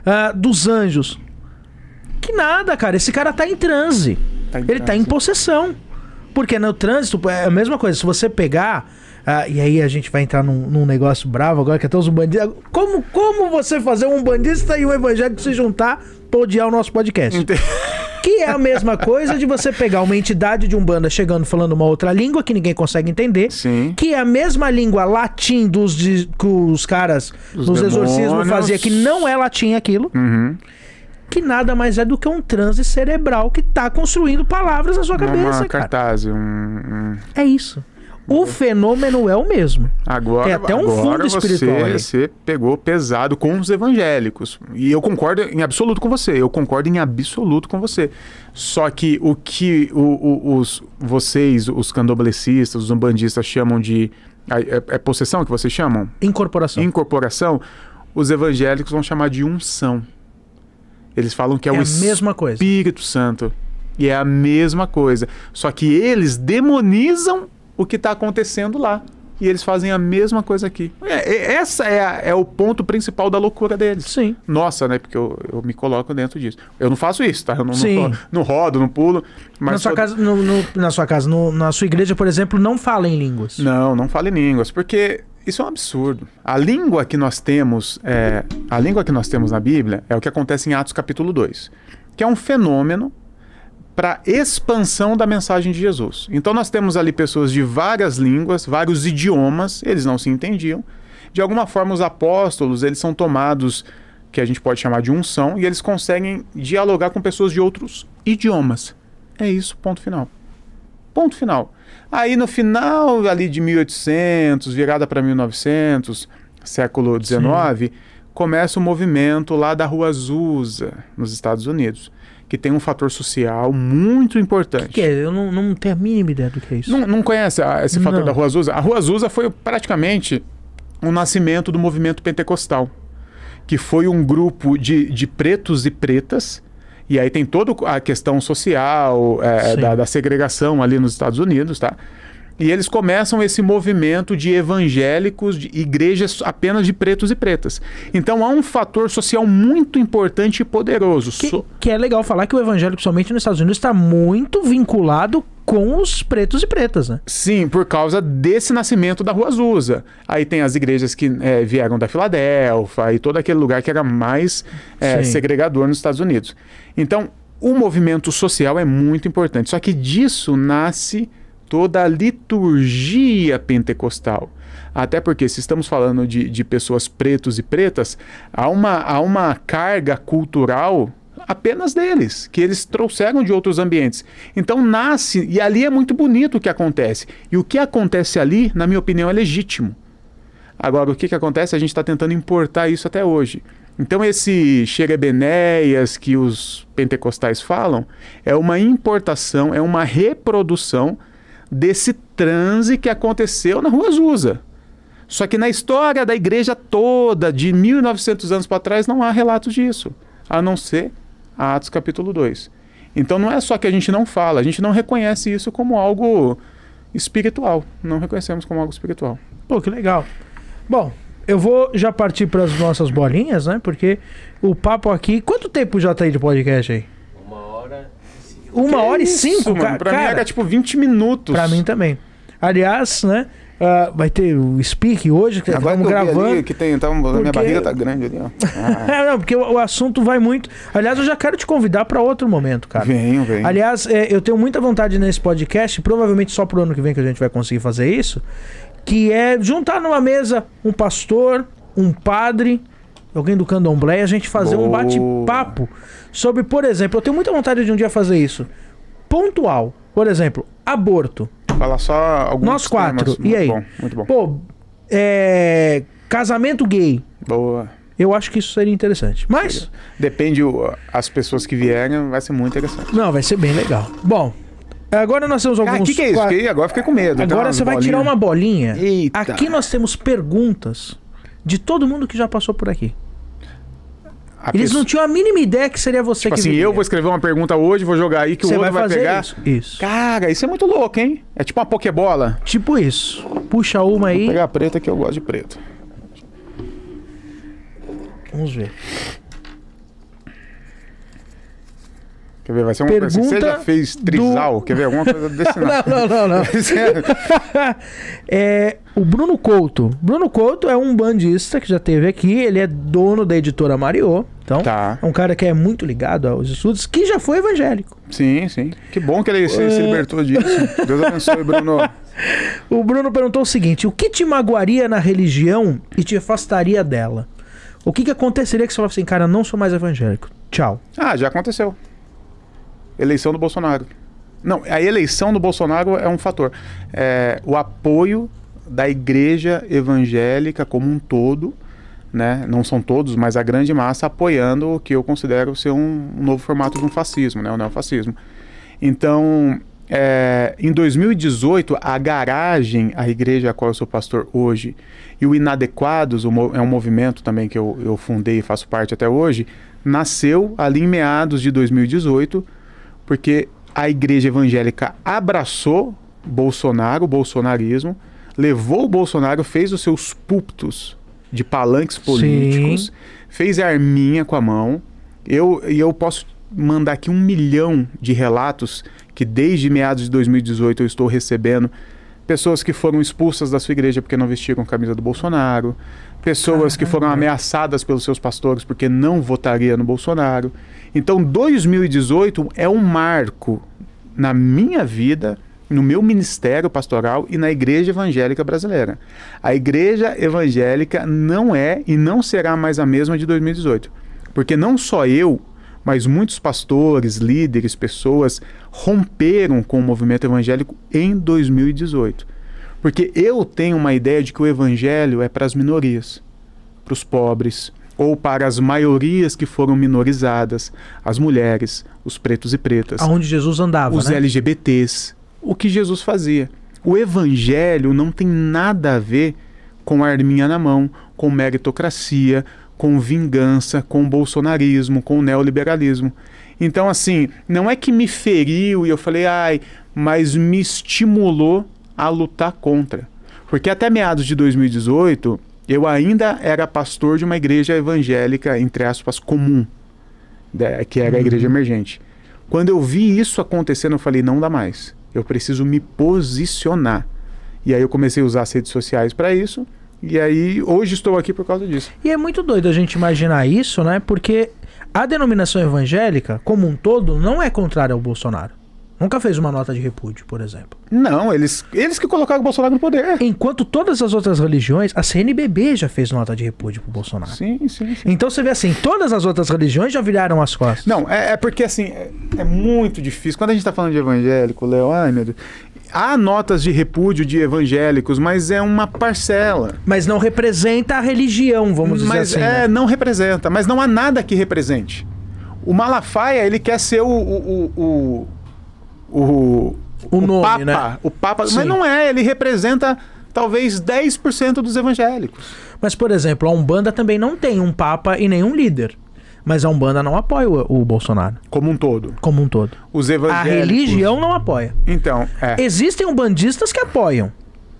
uh, dos anjos. Que nada, cara. Esse cara tá em transe. Tá em ele transe. tá em possessão. Porque no trânsito é a mesma coisa. Se você pegar. Ah, e aí a gente vai entrar num, num, negócio bravo agora, que até os bandidos. Como, como você fazer um bandista e um evangélico se juntar pra odiar o nosso podcast? Entendi. Que é a mesma coisa de você pegar uma entidade de um banda chegando falando uma outra língua que ninguém consegue entender. Sim. Que é a mesma língua latim dos de, que os caras os nos demônios. exorcismos fazia, que não é latim aquilo. Uhum que nada mais é do que um transe cerebral que está construindo palavras na sua uma, cabeça. Uma cartaz, um, um... É isso. O fenômeno é o mesmo. Agora, é até um agora fundo espiritual. Você, você pegou pesado com os evangélicos. E eu concordo em absoluto com você. Eu concordo em absoluto com você. Só que o que o, o, os, vocês, os candomblecistas, os umbandistas chamam de. É, é possessão que vocês chamam? Incorporação. Incorporação. Os evangélicos vão chamar de unção. Eles falam que é, é o a mesma coisa. Espírito Santo. E é a mesma coisa. Só que eles demonizam o que está acontecendo lá. E eles fazem a mesma coisa aqui. É, é, essa é, a, é o ponto principal da loucura deles. Sim. Nossa, né? Porque eu, eu me coloco dentro disso. Eu não faço isso, tá? Eu não, Sim. não, não rodo, não pulo. Mas na, sua casa, no, no, na sua casa, no, na sua igreja, por exemplo, não fala em línguas. Não, não fala em línguas. Porque isso é um absurdo. A língua que nós temos, é, a língua que nós temos na Bíblia é o que acontece em Atos capítulo 2, que é um fenômeno para expansão da mensagem de Jesus. Então nós temos ali pessoas de várias línguas, vários idiomas, eles não se entendiam. De alguma forma os apóstolos, eles são tomados que a gente pode chamar de unção e eles conseguem dialogar com pessoas de outros idiomas. É isso, ponto final. Ponto final. Aí no final ali de 1800, virada para 1900, século XIX, começa o movimento lá da Rua Azusa, nos Estados Unidos, que tem um fator social muito importante. O que, que, é? Eu não, não tenho a mínima ideia do que é isso. Não, não conhece a, ah, esse fator não. da Rua Azusa? A Rua Azusa foi praticamente o nascimento do movimento pentecostal, que foi um grupo de, de pretos e pretas e aí tem toda a questão social é, da, da segregação ali nos Estados Unidos, tá? E eles começam esse movimento de evangélicos, de igrejas apenas de pretos e pretas. Então há um fator social muito importante e poderoso. Que, so... que é legal falar que o evangélico, somente nos Estados Unidos, está muito vinculado com os pretos e pretas, né? Sim, por causa desse nascimento da Rua Azusa. Aí tem as igrejas que é, vieram da Filadélfia e todo aquele lugar que era mais é, segregador nos Estados Unidos. Então, o movimento social é muito importante. Só que disso nasce toda a liturgia pentecostal. Até porque, se estamos falando de, de pessoas pretos e pretas, há uma, há uma carga cultural apenas deles, que eles trouxeram de outros ambientes. Então nasce, e ali é muito bonito o que acontece. E o que acontece ali, na minha opinião, é legítimo. Agora, o que, que acontece? A gente está tentando importar isso até hoje. Então, esse xerebenéias que os pentecostais falam é uma importação, é uma reprodução desse transe que aconteceu na Rua Azusa. Só que na história da igreja toda, de 1900 anos para trás, não há relatos disso, a não ser Atos capítulo 2. Então não é só que a gente não fala, a gente não reconhece isso como algo espiritual. Não reconhecemos como algo espiritual. Pô, que legal. Bom, eu vou já partir para as nossas bolinhas, né? Porque o papo aqui. Quanto tempo já tá aí de podcast aí? Uma que hora isso, e cinco, mano? pra cara. mim era tipo 20 minutos. Pra mim também. Aliás, né? Uh, vai ter o Speak hoje, que Agora estamos gravando. Ali, que tem, tá, porque... Minha barriga tá grande ali, ó. Ah. não, porque o, o, assunto vai muito. Aliás, eu já quero te convidar para outro momento, cara. Venho, venho. Aliás, é, eu tenho muita vontade nesse podcast, provavelmente só pro ano que vem que a gente vai conseguir fazer isso, que é juntar numa mesa um pastor, um padre, alguém do candomblé, a gente fazer Boa. um bate-papo sobre, por exemplo, eu tenho muita vontade de um dia fazer isso. Pontual. Por exemplo, aborto. Falar só alguns Nós quatro. Temas. E aí? Bom, muito bom. Pô, é... casamento gay. Boa. Eu acho que isso seria interessante. Mas. Depende as pessoas que vierem, vai ser muito interessante. Não, vai ser bem legal. Bom, agora nós temos alguns. Ah, que, que é isso? Quatro... Agora fiquei com medo. Então, agora você vai tirar uma bolinha. Eita. Aqui nós temos perguntas de todo mundo que já passou por aqui. A Eles pessoa... não tinham a mínima ideia que seria você tipo que assim, viria. eu vou escrever uma pergunta hoje, vou jogar aí que você o outro vai, vai pegar. Isso, isso, Cara, isso é muito louco, hein? É tipo uma pokebola. Tipo isso. Puxa uma aí. Vou pegar a preta que eu gosto de preto. Vamos ver. Quer ver, vai ser uma pergunta... Coisa. Assim. Você já fez trisal? Do... Quer ver alguma coisa desse não? não, não, não, não. é... O Bruno Couto. Bruno Couto é um bandista que já teve aqui, ele é dono da editora Mariô. Então, tá. é um cara que é muito ligado aos estudos, que já foi evangélico. Sim, sim. Que bom que ele se, uh... se libertou disso. Deus abençoe, Bruno. o Bruno perguntou o seguinte: o que te magoaria na religião e te afastaria dela? O que, que aconteceria que você falasse assim, cara, não sou mais evangélico? Tchau. Ah, já aconteceu. Eleição do Bolsonaro. Não, a eleição do Bolsonaro é um fator. É, o apoio da igreja evangélica como um todo, né? não são todos, mas a grande massa apoiando o que eu considero ser um, um novo formato de um fascismo, né? o neofascismo. Então, é, em 2018, a Garagem, a igreja a qual eu sou pastor hoje, e o Inadequados, o, é um movimento também que eu, eu fundei e faço parte até hoje, nasceu ali em meados de 2018, porque a igreja evangélica abraçou Bolsonaro, o bolsonarismo, levou o Bolsonaro, fez os seus púlpitos de palanques políticos, Sim. fez a arminha com a mão. Eu, e eu posso mandar aqui um milhão de relatos que desde meados de 2018 eu estou recebendo. Pessoas que foram expulsas da sua igreja porque não vestiram camisa do Bolsonaro, pessoas Caramba. que foram ameaçadas pelos seus pastores porque não votaria no Bolsonaro. Então, 2018 é um marco na minha vida, no meu ministério pastoral e na Igreja Evangélica Brasileira. A Igreja Evangélica não é e não será mais a mesma de 2018. Porque não só eu, mas muitos pastores, líderes, pessoas romperam com o movimento evangélico em 2018. Porque eu tenho uma ideia de que o evangelho é para as minorias, para os pobres, ou para as maiorias que foram minorizadas, as mulheres, os pretos e pretas. Aonde Jesus andava, Os né? LGBTs, o que Jesus fazia. O evangelho não tem nada a ver com a arminha na mão, com meritocracia, com vingança, com bolsonarismo, com neoliberalismo. Então, assim, não é que me feriu e eu falei, ai, mas me estimulou a lutar contra. Porque até meados de 2018, eu ainda era pastor de uma igreja evangélica, entre aspas, comum, né, que era a igreja uhum. emergente. Quando eu vi isso acontecendo, eu falei, não dá mais. Eu preciso me posicionar. E aí eu comecei a usar as redes sociais para isso. E aí hoje estou aqui por causa disso. E é muito doido a gente imaginar isso, né? Porque a denominação evangélica, como um todo, não é contrária ao Bolsonaro. Nunca fez uma nota de repúdio, por exemplo. Não, eles, eles que colocaram o Bolsonaro no poder. Enquanto todas as outras religiões, a CNBB já fez nota de repúdio pro Bolsonaro. Sim, sim, sim. Então você vê assim, todas as outras religiões já viraram as costas. Não, é, é porque assim, é, é, muito difícil. Quando a gente tá falando de evangélico, Léo, ai meu Deus. Há notas de repúdio de evangélicos, mas é uma parcela. Mas não representa a religião, vamos mas, dizer assim. Mas é, né? não representa. Mas não há nada que represente. O Malafaia, ele quer ser o, o, o, o o, o, o nome, Papa, né? O Papa, Sim. mas não é, ele representa talvez 10% dos evangélicos. Mas, por exemplo, a Umbanda também não tem um Papa e nenhum líder. Mas a Umbanda não apoia o, o Bolsonaro. Como um todo. Como um todo. Os evangélicos. A religião não apoia. Então, é. Existem umbandistas que apoiam.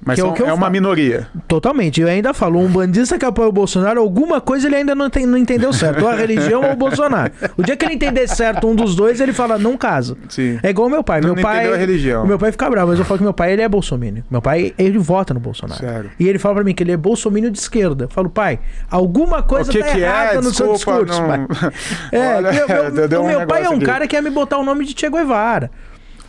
Mas que é, que é uma falo. minoria. Totalmente. Eu ainda falo, um bandista que apoia o Bolsonaro, alguma coisa ele ainda não, tem, não entendeu certo. Ou a religião ou o Bolsonaro. O dia que ele entender certo um dos dois, ele fala, não caso. Sim. É igual meu pai. Não meu não pai. A religião. Meu pai fica bravo, mas eu falo que meu pai ele é bolsominion. Meu pai, ele vota no Bolsonaro. Sério. E ele fala pra mim que ele é bolsominion de esquerda. Eu falo, pai, alguma coisa que tá que é? errada é? no Desculpa, seu discurso, não... pai. É, Olha, meu, meu, o meu pai é um aqui. cara que ia me botar o nome de Che Guevara.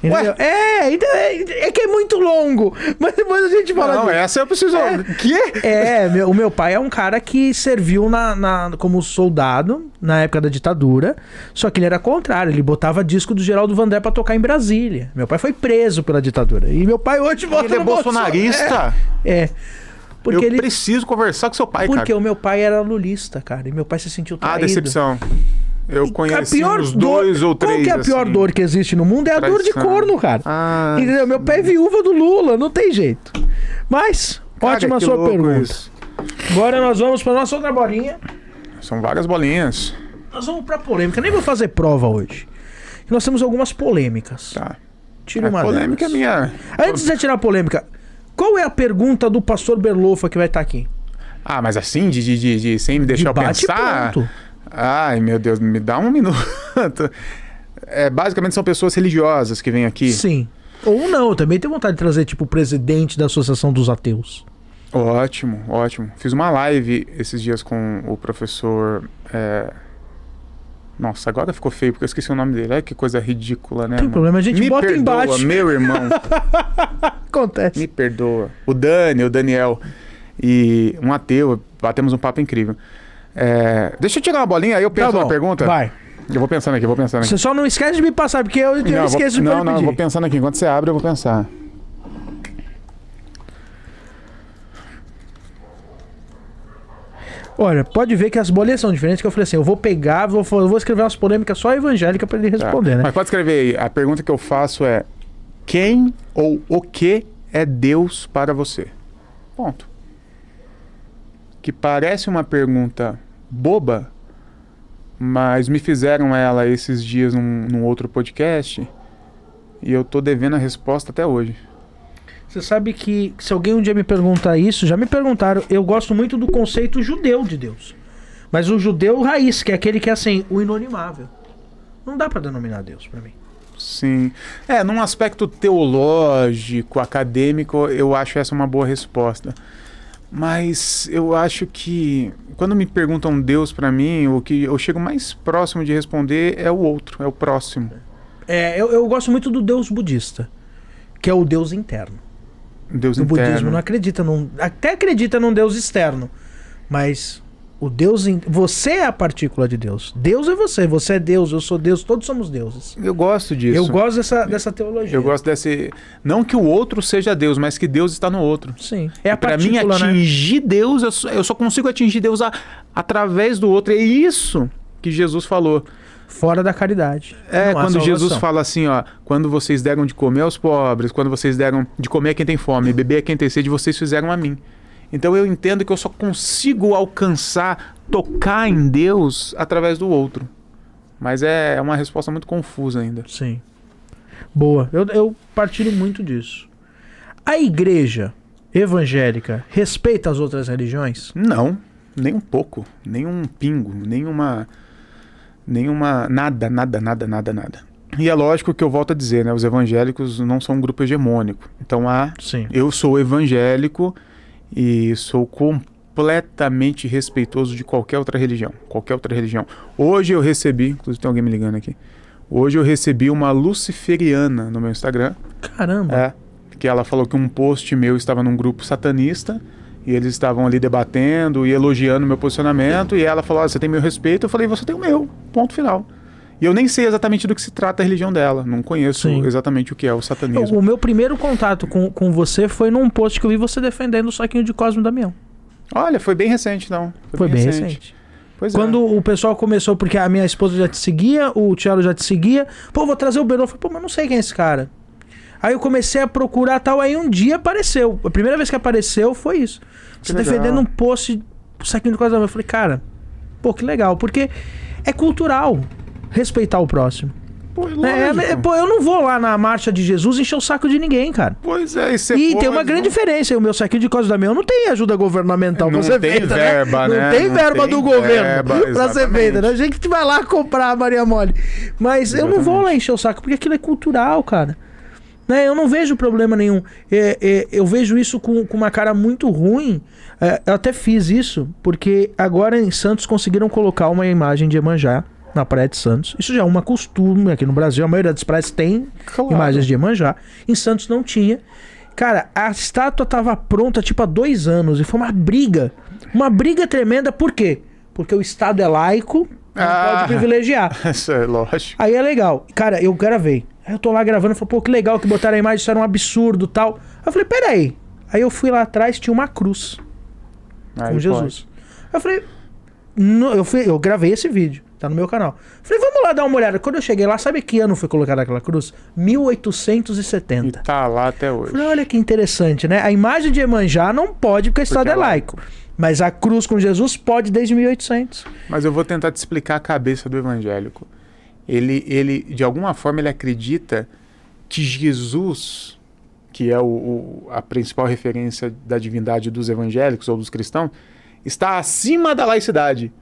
Ué, é, então, é, é, que é muito longo. Mas depois a gente fala. Não, disso. essa eu preciso. É, Quê? É, meu, o meu pai é um cara que serviu na, na, como soldado na época da ditadura. Só que ele era contrário, ele botava disco do Geraldo Vandré pra tocar em Brasília. Meu pai foi preso pela ditadura. E meu pai hoje vota Ele é bolsonarista? é. é. Porque eu ele... preciso conversar com seu pai, porque cara. Porque o meu pai era lulista, cara. E meu pai se sentiu ah, traído. Ah, decepção. Eu conheço pior uns dois dor, ou três. Qual que é a pior assim, dor que existe no mundo? É a traição. dor de corno, cara. Ah, Entendeu? Meu pé é viúva do Lula, não tem jeito. Mas, cara, ótima sua pergunta. Isso. Agora nós vamos para nossa outra bolinha. São várias bolinhas. Nós vamos para polêmica. Nem vou fazer prova hoje. Nós temos algumas polêmicas. Tá. Tira é uma polêmica é delas. minha. Antes de tirar a polêmica, qual é a pergunta do pastor Berlofa que vai estar aqui? Ah, mas assim, de, de, de, de sem me deixar de eu pensar. Pronto. Ai, meu Deus, me dá um minuto. É, basicamente são pessoas religiosas que vêm aqui. Sim. Ou não, eu também tenho vontade de trazer, tipo, o presidente da Associação dos Ateus. Ótimo, ótimo. Fiz uma live esses dias com o professor. É... Nossa, agora ficou feio porque eu esqueci o nome dele. Olha que coisa ridícula, né? Tem mano? problema, a gente Me bota perdoa, embaixo. Meu irmão. Acontece. Me perdoa. O Dani, o Daniel. E um ateu, batemos um papo incrível. É, deixa eu tirar uma bolinha, aí eu penso tá bom, na pergunta. Vai. Eu vou pensando aqui, vou pensando aqui. Você só não esquece de me passar, porque eu, não, esqueço vou, de Não, não, pedir. vou pensando aqui. Enquanto você abre, eu vou pensar. Olha, pode ver que as bolinhas são diferentes, que eu falei assim, eu vou pegar, vou, vou escrever umas polêmicas só evangélicas para ele tá. responder, tá. né? Mas pode escrever aí. A pergunta que eu faço é: quem ou o que é Deus para você? Ponto que parece uma pergunta boba, mas me fizeram ela esses dias num, num outro podcast e eu tô devendo a resposta até hoje. Você sabe que se alguém um dia me perguntar isso, já me perguntaram, eu gosto muito do conceito judeu de Deus. Mas o judeu raiz, que é aquele que é assim, o inanimável, Não dá para denominar Deus para mim. Sim. É, num aspecto teológico, acadêmico, eu acho essa uma boa resposta. Mas eu acho que quando me perguntam Deus para mim, o que eu chego mais próximo de responder é o outro, é o próximo. É, eu, eu gosto muito do Deus budista, que é o Deus interno. Deus interno. budismo não acredita num. Até acredita num Deus externo, mas o Deus, em você é a partícula de Deus. Deus é você, você é Deus, eu sou Deus, todos somos deuses. Eu gosto disso. Eu gosto dessa, dessa teologia. Eu gosto desse, não que o outro seja Deus, mas que Deus está no outro. Sim. É a Para mim né? atingir né? Deus, eu só, eu só, consigo atingir Deus a, através do outro. É isso que Jesus falou. Fora da caridade. É, quando Jesus fala assim, ó, quando vocês deram de comer aos pobres, quando vocês deram de comer a quem tem fome, beber a quem tem sede, vocês fizeram a mim. Então eu entendo que eu só consigo alcançar, tocar em Deus através do outro. Mas é uma resposta muito confusa ainda. Sim. Boa. Eu, eu partilho muito disso. A igreja evangélica respeita as outras religiões? Não, nem um pouco. Nem um pingo, nenhuma. Nenhuma. Nada, nada, nada, nada, nada. E é lógico que eu volto a dizer, né? Os evangélicos não são um grupo hegemônico. Então há. Sim. Eu sou evangélico e sou completamente respeitoso de qualquer outra religião. Qualquer outra religião. Hoje eu recebi, inclusive tem alguém me ligando aqui. Hoje eu recebi uma luciferiana no meu Instagram. Caramba! É, que ela falou que um post meu estava num grupo satanista e eles estavam ali debatendo e elogiando meu posicionamento. E ela falou: ah, Você tem meu respeito? Eu falei: Você tem o meu. Ponto final. E eu nem sei exatamente do que se trata a religião dela. Não conheço Sim. exatamente o que é o satanismo. O meu primeiro contato com, com você foi num post que eu vi você defendendo o saquinho de Cosmo Damião. Olha, foi bem recente, não. Foi, foi bem, bem, recente. recente. Pois é. Quando é. o pessoal começou, porque a minha esposa já te seguia, o Thiago já te seguia. Pô, vou trazer o Berô. Falei, pô, mas não sei quem é esse cara. Aí eu comecei a procurar tal, aí um dia apareceu. A primeira vez que apareceu foi isso. você defendendo um post, saquinho de Cosmo Damião. Eu falei, cara, pô, que legal. Porque é cultural respeitar o próximo. Pô, é, é, é pô, eu não vou lá na marcha de Jesus encher o saco de ninguém, cara. Pois é, isso é E pode, tem uma grande não... Né? diferença. O meu saquinho de Costa da minha não tem ajuda governamental não pra ser feita. Verba, né? Né? Não tem não verba, Não tem verba do verba, governo pra ser feita, né? A gente vai lá comprar a Maria Mole. Mas exatamente. eu não vou lá encher o saco, porque aquilo é cultural, cara. Né? Eu não vejo problema nenhum. É, é, eu vejo isso com, com, uma cara muito ruim. É, eu até fiz isso, porque agora em Santos conseguiram colocar uma imagem de Emanjá na Praia de Santos. Isso já é uma costume aqui no Brasil. A maioria das praias tem claro. imagens de Iemanjá. Em Santos não tinha. Cara, a estátua tava pronta tipo há dois anos e foi uma briga. Uma briga tremenda, por quê? Porque o Estado é laico, não ah, pode privilegiar. Isso é lógico. Aí é legal. Cara, eu gravei. Aí eu tô lá gravando, falei, pô, que legal que botaram a imagem, isso era um absurdo tal. Aí eu falei, peraí. Aí eu fui lá atrás, tinha uma cruz. Aí com Jesus. Pode. Aí eu falei, eu, fui, eu gravei esse vídeo. Tá no meu canal. Falei, vamos lá dar uma olhada. Quando eu cheguei lá, sabe que ano foi colocada aquela cruz? 1870. E tá lá até hoje. Falei, olha que interessante, né? A imagem de Emanjá não pode, porque o é Estado é laico. Mas a cruz com Jesus pode desde 1800. Mas eu vou tentar te explicar a cabeça do evangélico. Ele, ele de alguma forma, ele acredita que Jesus, que é o, o, a principal referência da divindade dos evangélicos ou dos cristãos, está acima da laicidade.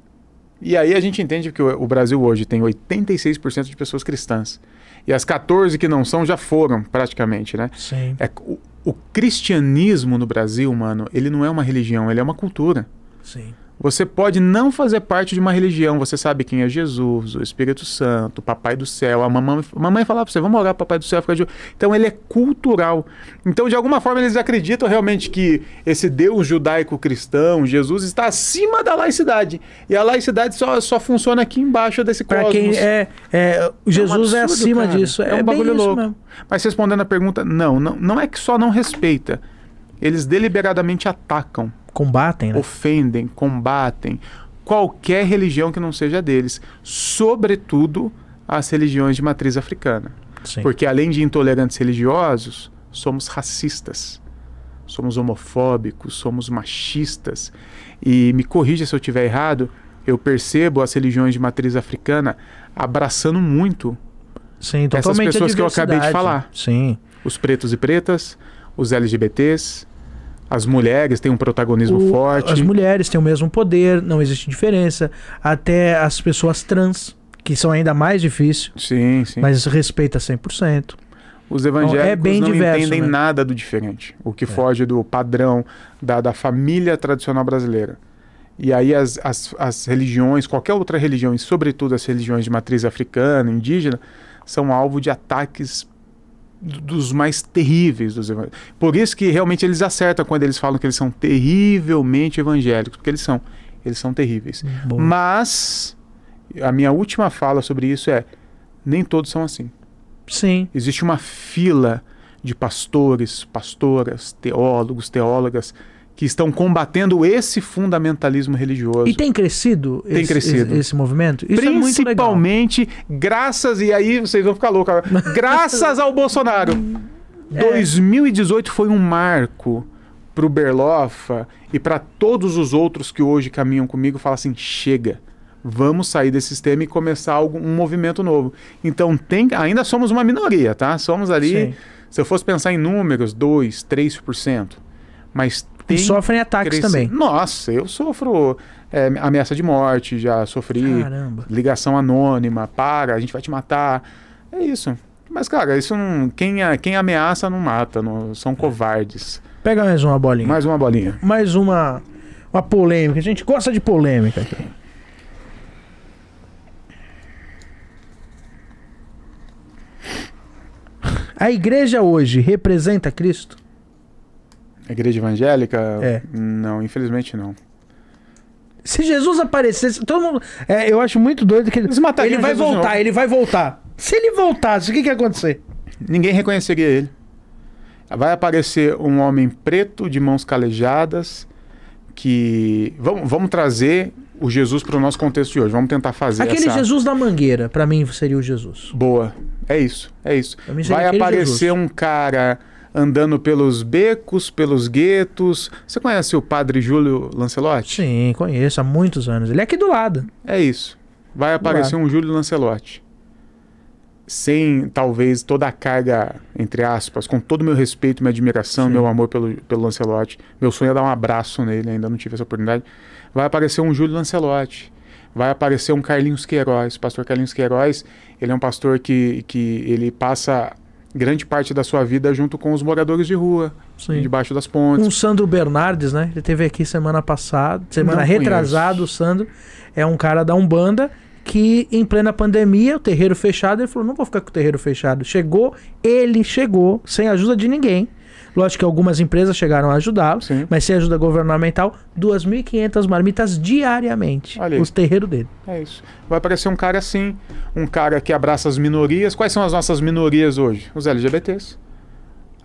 E aí a gente entende que o, Brasil hoje tem 86% de pessoas cristãs. E as 14 que não são já foram, praticamente, né? Sim. É, o, o cristianismo no Brasil, mano, ele não é uma religião, ele é uma cultura. Sim. Você pode não fazer parte de uma religião, você sabe quem é Jesus, o Espírito Santo, o Papai do Céu, a mamãe, a mamãe falar para você, vamos orar para Papai do Céu. Fica de... Então ele é cultural. Então de alguma forma eles acreditam realmente que esse Deus judaico-cristão, Jesus, está acima da laicidade. E a laicidade só, só funciona aqui embaixo desse pra Para Quem é, é, é Jesus é, um absurdo, é acima cara. disso. É, é um bagulho louco. Mesmo. Mas respondendo a pergunta, não, não, não é que só não respeita. Eles deliberadamente atacam Combatem, né? Ofendem, combatem qualquer religião que não seja deles, sobretudo as religiões de matriz africana. Sim. Porque além de intolerantes religiosos, somos racistas, somos homofóbicos, somos machistas. E me corrija se eu estiver errado, eu percebo as religiões de matriz africana abraçando muito Sim, essas pessoas que eu acabei de falar. Sim. Os pretos e pretas, os LGBTs, as mulheres têm um protagonismo o, forte. As mulheres têm o mesmo poder, não existe diferença. Até as pessoas trans, que são ainda mais difíceis. Sim, sim. Mas respeita 100%. Os evangélicos então, é bem não diverso, entendem né? nada do diferente, o que é. foge do padrão da, da família tradicional brasileira. E aí as, as, as religiões, qualquer outra religião, e sobretudo as religiões de matriz africana, indígena, são alvo de ataques dos mais terríveis dos evangélicos. Por isso que realmente eles acertam quando eles falam que eles são terrivelmente evangélicos, porque eles são, eles são terríveis. Bom. Mas a minha última fala sobre isso é: nem todos são assim. Sim. Existe uma fila de pastores, pastoras, teólogos, teólogas que estão combatendo esse fundamentalismo religioso. E tem crescido, tem esse, crescido. esse, movimento? Isso é Principalmente é graças, e aí vocês vão ficar loucos, graças ao Bolsonaro. É. 2018 foi um marco para o Berlofa e para todos os outros que hoje caminham comigo, fala assim, chega. Vamos sair desse sistema e começar algo, um movimento novo. Então tem, ainda somos uma minoria, tá? Somos ali, Sim. se eu fosse pensar em números, 2, 3%. Mas tem. E sofrem ataques crescer. também. Nossa, eu sofro é, ameaça de morte, já sofri Caramba. ligação anônima, para, a gente vai te matar. É isso. Mas, cara, isso não. Quem, é, quem ameaça não mata, não, são é. covardes. Pega mais uma bolinha. Mais uma bolinha. Mais uma, uma polêmica. A gente gosta de polêmica aqui. A igreja hoje representa Cristo? Igreja evangélica? É. Não, infelizmente não. Se Jesus aparecesse, todo mundo. É, eu acho muito doido que ele. matar ele vai Jesus voltar, ele vai voltar. Se ele voltasse, o que, que ia acontecer? Ninguém reconheceria ele. Vai aparecer um homem preto, de mãos calejadas, que. Vamos, vamos trazer o Jesus para o nosso contexto de hoje. Vamos tentar fazer Aquele essa... Jesus da mangueira, para mim, seria o Jesus. Boa. É isso, é isso. Vai aparecer Jesus. um cara andando pelos becos, pelos guetos. Você conhece o padre Júlio Lancelotti? Sim, conheço há muitos anos. Ele é aqui do lado. É isso. Vai aparecer um Júlio Lancelotti. Sem, talvez, toda a carga, entre aspas, com todo o meu respeito, minha admiração, Sim. meu amor pelo, pelo Lancelotti. Meu sonho é dar um abraço nele, ainda não tive essa oportunidade. Vai aparecer um Júlio Lancelotti vai aparecer um Carlinhos Queiroz. pastor Carlinhos Queiroz, ele é um pastor que, que ele passa grande parte da sua vida junto com os moradores de rua, Sim. debaixo das pontes. um Sandro Bernardes, né? Ele teve aqui semana passada, semana Não retrasada, o Sandro é um cara da Umbanda que em plena pandemia, o terreiro fechado, ele falou: não vou ficar com o terreiro fechado. Chegou, ele chegou, sem ajuda de ninguém. Lógico que algumas empresas chegaram a ajudá-lo, mas sem ajuda governamental, 2.500 marmitas diariamente. Olha os terreiros dele. É isso. Vai aparecer um cara assim, um cara que abraça as minorias. Quais são as nossas minorias hoje? Os LGBTs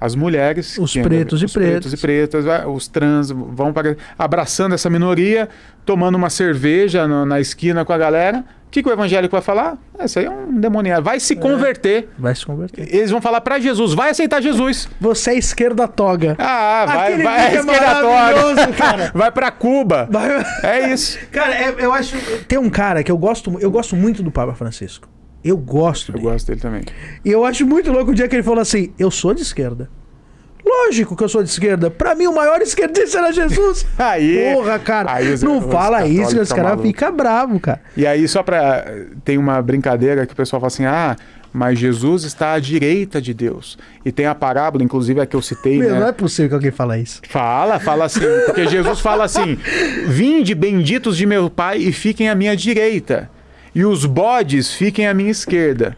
as mulheres, os, pretos, ainda, e os pretos. pretos e pretas, os trans vão para, abraçando essa minoria, tomando uma cerveja no, na esquina com a galera que, que o evangélico vai falar? Ah, isso aí é um demoniário. Vai se é, converter. Vai se converter. Eles vão falar para Jesus, vai aceitar Jesus. Você é esquerda toga. Ah, vai, Aquele vai é, é esquerda toga. vai para Cuba. Vai... É isso. Cara, é, eu acho. Tem um cara que eu gosto, eu gosto muito do Papa Francisco. Eu gosto eu dele. Eu gosto dele também. E eu acho muito louco o dia que ele falou assim: eu sou de esquerda. Lógico que eu sou de esquerda. Pra mim, o maior esquerdista era Jesus. aí, Porra, cara. Aí os, não os fala isso, que os caras ficam bravos, cara. E aí, só pra. Tem uma brincadeira que o pessoal fala assim: ah, mas Jesus está à direita de Deus. E tem a parábola, inclusive a que eu citei. Meu, né? Não é possível que alguém fala isso. Fala, fala assim. Porque Jesus fala assim: Vinde, benditos de meu Pai, e fiquem à minha direita, e os bodes fiquem à minha esquerda.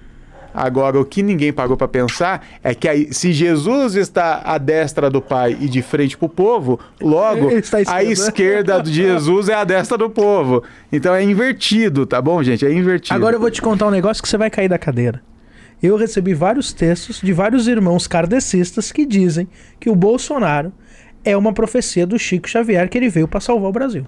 Agora, o que ninguém pagou para pensar é que aí, se Jesus está à destra do Pai e de frente para o povo, logo esquerda. a esquerda de Jesus é a destra do povo. Então é invertido, tá bom, gente? É invertido. Agora eu vou te contar um negócio que você vai cair da cadeira. Eu recebi vários textos de vários irmãos kardecistas que dizem que o Bolsonaro é uma profecia do Chico Xavier que ele veio para salvar o Brasil.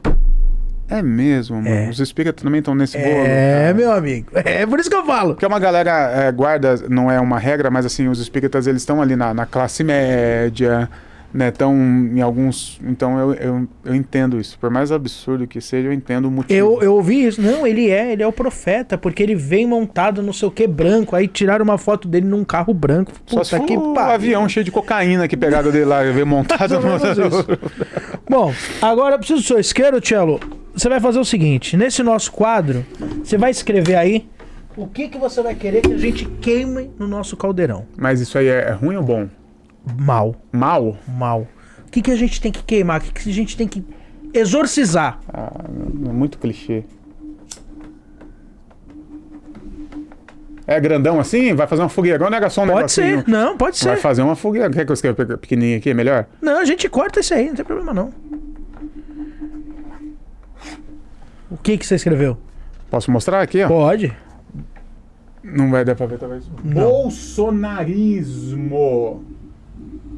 É mesmo, mano. É. Os espíritas também estão nesse bolo. É, cara. meu amigo. É, é por isso que eu falo. Porque é uma galera é, guarda, não é uma regra, mas assim, os espíritas tá, eles estão ali na, na, classe média, né? Estão em alguns. Então eu, eu, eu, entendo isso. Por mais absurdo que seja, eu entendo o motivo. Eu, eu ouvi isso. Não, ele é, ele é o profeta, porque ele vem montado no seu o que branco. Aí tiraram uma foto dele num carro branco. Puta Só se for um avião cheio de cocaína que pegaram dele lá, veio montado. no... Bom, agora eu preciso do seu isqueiro, Tchelo você vai fazer o seguinte: nesse nosso quadro, você vai escrever aí o que, que você vai querer que a gente queime no nosso caldeirão. Mas isso aí é, é ruim ou bom? Mal. Mal? Mal. O que, que a gente tem que queimar? O que, que a gente tem que exorcizar? Ah, é muito clichê. É grandão assim? Vai fazer uma fogueira? Agora nega só né, um Pode ser, não, pode ser. Vai fazer uma fogueira. Quer que eu escreva pequenininho aqui? É melhor? Não, a gente corta isso aí, não tem problema não. O que, que você escreveu? Posso mostrar aqui? Ó? Pode. Não vai dar pra ver, talvez. Não. Bolsonarismo.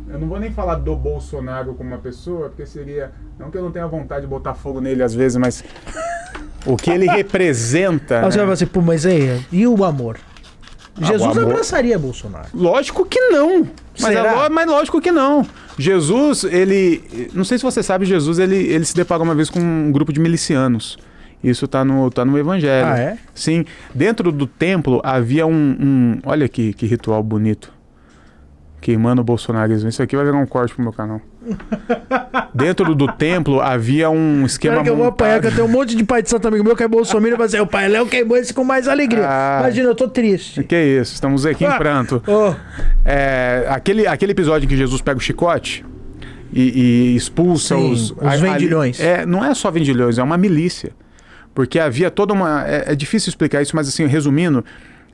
Eu não vou nem falar do Bolsonaro como uma pessoa, porque seria. Não que eu não tenha vontade de botar fogo nele às vezes, mas. o que ele representa. Mas você né? vai assim, pô, mas aí, e o amor? Ah, Jesus abraçaria Bolsonaro. Lógico que não. Mas, é, mas lógico que não. Jesus, ele. Não sei se você sabe, Jesus ele, ele se deparou uma vez com um grupo de milicianos. Isso está no, tá no Evangelho. Ah, é? Sim. Dentro do templo havia um. um olha que, que ritual bonito. Queimando o bolsonarismo. Isso aqui vai virar um corte pro meu canal. Dentro do templo havia um esquema. Cara, que eu vou apanhar, que eu tenho um monte de pai de santo amigo meu que é bolsonaro, e vai dizer: o pai Léo queimou esse com mais alegria. Ah, Imagina, eu tô triste. Que isso, estamos aqui em ah, pranto. Oh. É, aquele, aquele episódio em que Jesus pega o chicote e, e expulsa Sim, os. os vendilhões. é, não é só vendilhões, é uma milícia. Porque havia toda uma. É, é difícil explicar isso, mas assim, resumindo,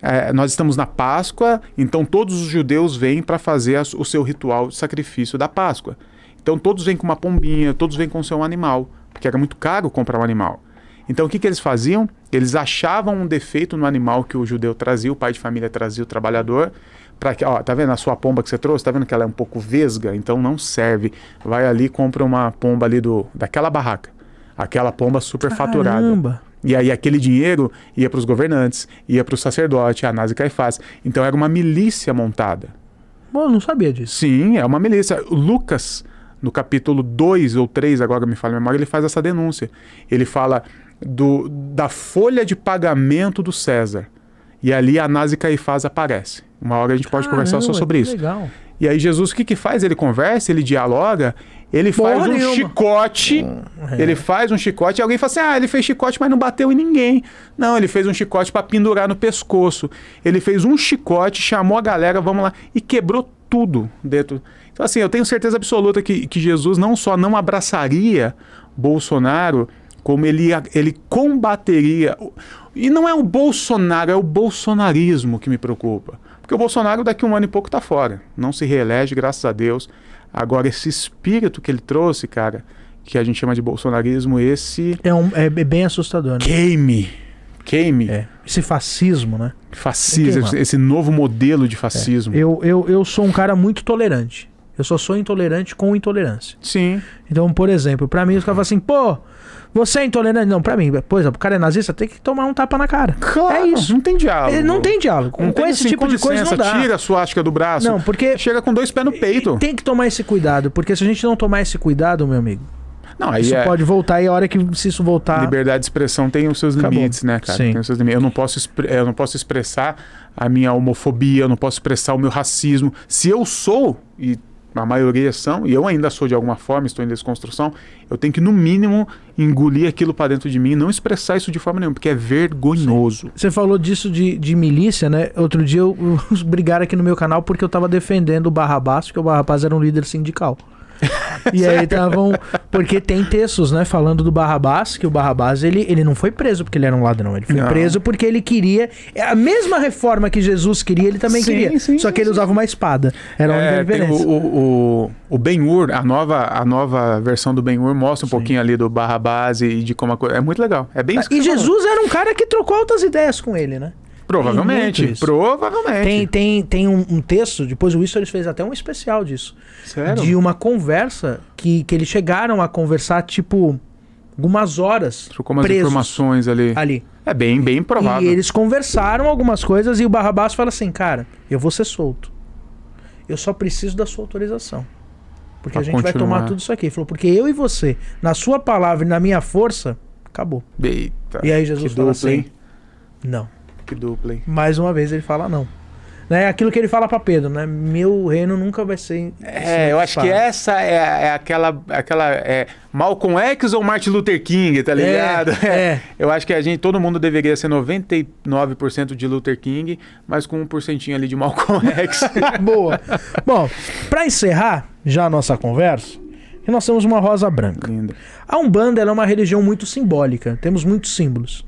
é, nós estamos na Páscoa, então todos os judeus vêm para fazer as, o seu ritual de sacrifício da Páscoa. Então todos vêm com uma pombinha, todos vêm com o seu animal, porque era muito caro comprar um animal. Então o que, que eles faziam? Eles achavam um defeito no animal que o judeu trazia, o pai de família trazia, o trabalhador, para que, ó, tá vendo a sua pomba que você trouxe? Tá vendo que ela é um pouco vesga? Então não serve. Vai ali compra uma pomba ali do daquela barraca aquela pomba superfaturada. faturada. E aí aquele dinheiro ia para os governantes, ia para o sacerdote, Anás e Caifás. Então era uma milícia montada. Bom, não sabia disso. Sim, é uma milícia. Lucas, no capítulo 2 ou 3, agora me fala a memória, ele faz essa denúncia. Ele fala do, da folha de pagamento do César. E ali Anás e Caifás aparece. Uma hora a gente Caramba, pode conversar só sobre isso. Legal. E aí Jesus o que, que faz? Ele conversa, ele dialoga ele faz um nenhuma. chicote. Hum, é. Ele faz um chicote e alguém fala assim: ah, ele fez chicote, mas não bateu em ninguém. Não, ele fez um chicote para pendurar no pescoço. Ele fez um chicote, chamou a galera, vamos lá, e quebrou tudo dentro. Então, assim, eu tenho certeza absoluta que, que Jesus não só não abraçaria Bolsonaro, como ele, ele combateria. E não é o Bolsonaro, é o bolsonarismo que me preocupa. Porque o Bolsonaro daqui um ano e pouco está fora. Não se reelege, graças a Deus. Agora, esse espírito que ele trouxe, cara, que a gente chama de bolsonarismo, esse. É, um, é bem assustador, né? Queime! Queime! É. Esse fascismo, né? Fascismo, esse, esse novo modelo de fascismo. É. Eu, eu, eu sou um cara muito tolerante. Eu só sou intolerante com intolerância. Sim. Então, por exemplo, para mim os caras falam assim, pô, você é intolerante? Não, pra mim, pois o cara é nazista, tem que tomar um tapa na cara. Claro, é isso. Não tem diálogo. não tem diálogo. Não com tem, esse assim, tipo de licença, coisa não dá. Tira a suástica do braço. Não, porque... Chega com dois pés no peito. Tem que tomar esse cuidado, porque se a gente não tomar esse cuidado, meu amigo... Não, isso é... pode voltar e a hora que se isso voltar... Liberdade de expressão tem os seus Acabou. limites, né, cara? Sim. Tem os seus limites. Eu não posso, expre... eu não posso expressar a minha homofobia, eu não posso expressar o meu racismo. Se eu sou... E a maioria são, e eu ainda sou de alguma forma, estou em desconstrução, eu tenho que, no mínimo, engolir aquilo para dentro de mim não expressar isso de forma nenhuma, porque é vergonhoso. Sim. Você falou disso de, de milícia, né? Outro dia eu, eu brigaram aqui no meu canal porque eu estava defendendo o Barrabás, porque o Barrabás era um líder sindical. E aí estavam. Porque tem textos, né, falando do Barrabás, que o Barrabás ele, ele não foi preso porque ele era um ladrão. Ele foi não. preso porque ele queria. É a mesma reforma que Jesus queria, ele também sim, queria. Sim, só que ele usava uma espada. Era a única diferença. É, o, o, o Ben-Hur, a nova, a nova versão do Ben-Hur mostra um sim. pouquinho ali do Barrabás e de como a coisa. É muito legal. É bem ah, isso E Jesus falou. era um cara que trocou altas ideias com ele, né? Provavelmente, provavelmente. Tem, tem, tem um, um, texto, depois o Whistler fez até um especial disso. Sério? De uma conversa que, que eles chegaram a conversar, tipo, algumas horas. Trocou umas presos, informações ali. Ali. É bem, bem provável. E eles conversaram algumas coisas e o Barrabás fala assim, cara, eu vou ser solto. Eu só preciso da sua autorização. Porque pra a gente continuar. vai tomar tudo isso aqui. Ele falou, porque eu e você, na sua palavra e na minha força, acabou. Eita. E aí Jesus falou assim, hein? não. Que dupla, hein? Mais uma vez ele fala não. Né? Aquilo que ele fala para Pedro, né? Meu reino nunca vai ser. É, eu acho que essa é, é aquela. aquela é, Malcolm X ou Martin Luther King, tá é, ligado? É, é. Eu acho que a gente, todo mundo deveria ser 99% de Luther King, mas com um porcentinho ali de Malcolm X. Boa. Bom, para encerrar já a nossa conversa, nós temos uma rosa branca. Lindo. A Umbanda é uma religião muito simbólica, temos muitos símbolos.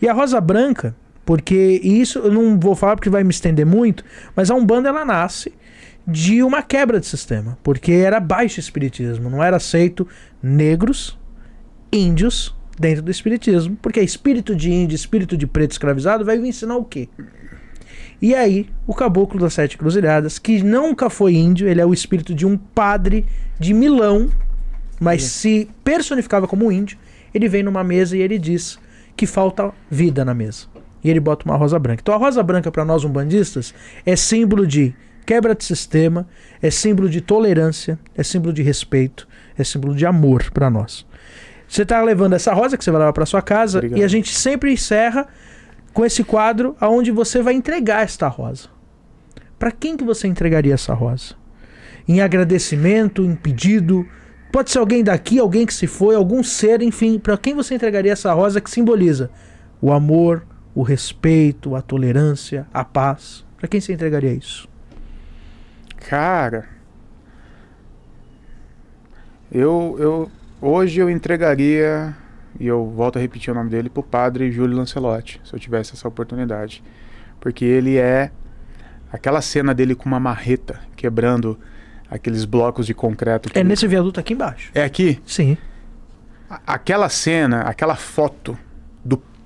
E a rosa branca porque isso eu não vou falar porque vai me estender muito, mas a Umbanda ela nasce de uma quebra de sistema, porque era baixo espiritismo, não era aceito negros, índios dentro do espiritismo, porque espírito de índio, espírito de preto escravizado vai me ensinar o quê? E aí, o caboclo das sete cruzilhadas, que nunca foi índio, ele é o espírito de um padre de Milão, mas é. se personificava como índio, ele vem numa mesa e ele diz que falta vida na mesa e ele bota uma rosa branca. Então a rosa branca para nós umbandistas é símbolo de quebra de sistema, é símbolo de tolerância, é símbolo de respeito, é símbolo de amor para nós. Você está levando essa rosa que você vai levar para sua casa Obrigado. e a gente sempre encerra com esse quadro aonde você vai entregar esta rosa. Para quem que você entregaria essa rosa? Em agradecimento, em pedido, pode ser alguém daqui, alguém que se foi, algum ser, enfim, para quem você entregaria essa rosa que simboliza o amor, o respeito, a tolerância, a paz? Para quem você entregaria isso? Cara, eu, eu hoje eu entregaria e eu volto a repetir o nome dele pro padre Júlio Lancelotti, se eu tivesse essa oportunidade, porque ele é aquela cena dele com uma marreta quebrando aqueles blocos de concreto. é ele... nesse viaduto aqui embaixo. É aqui? Sim. Aquela cena, aquela foto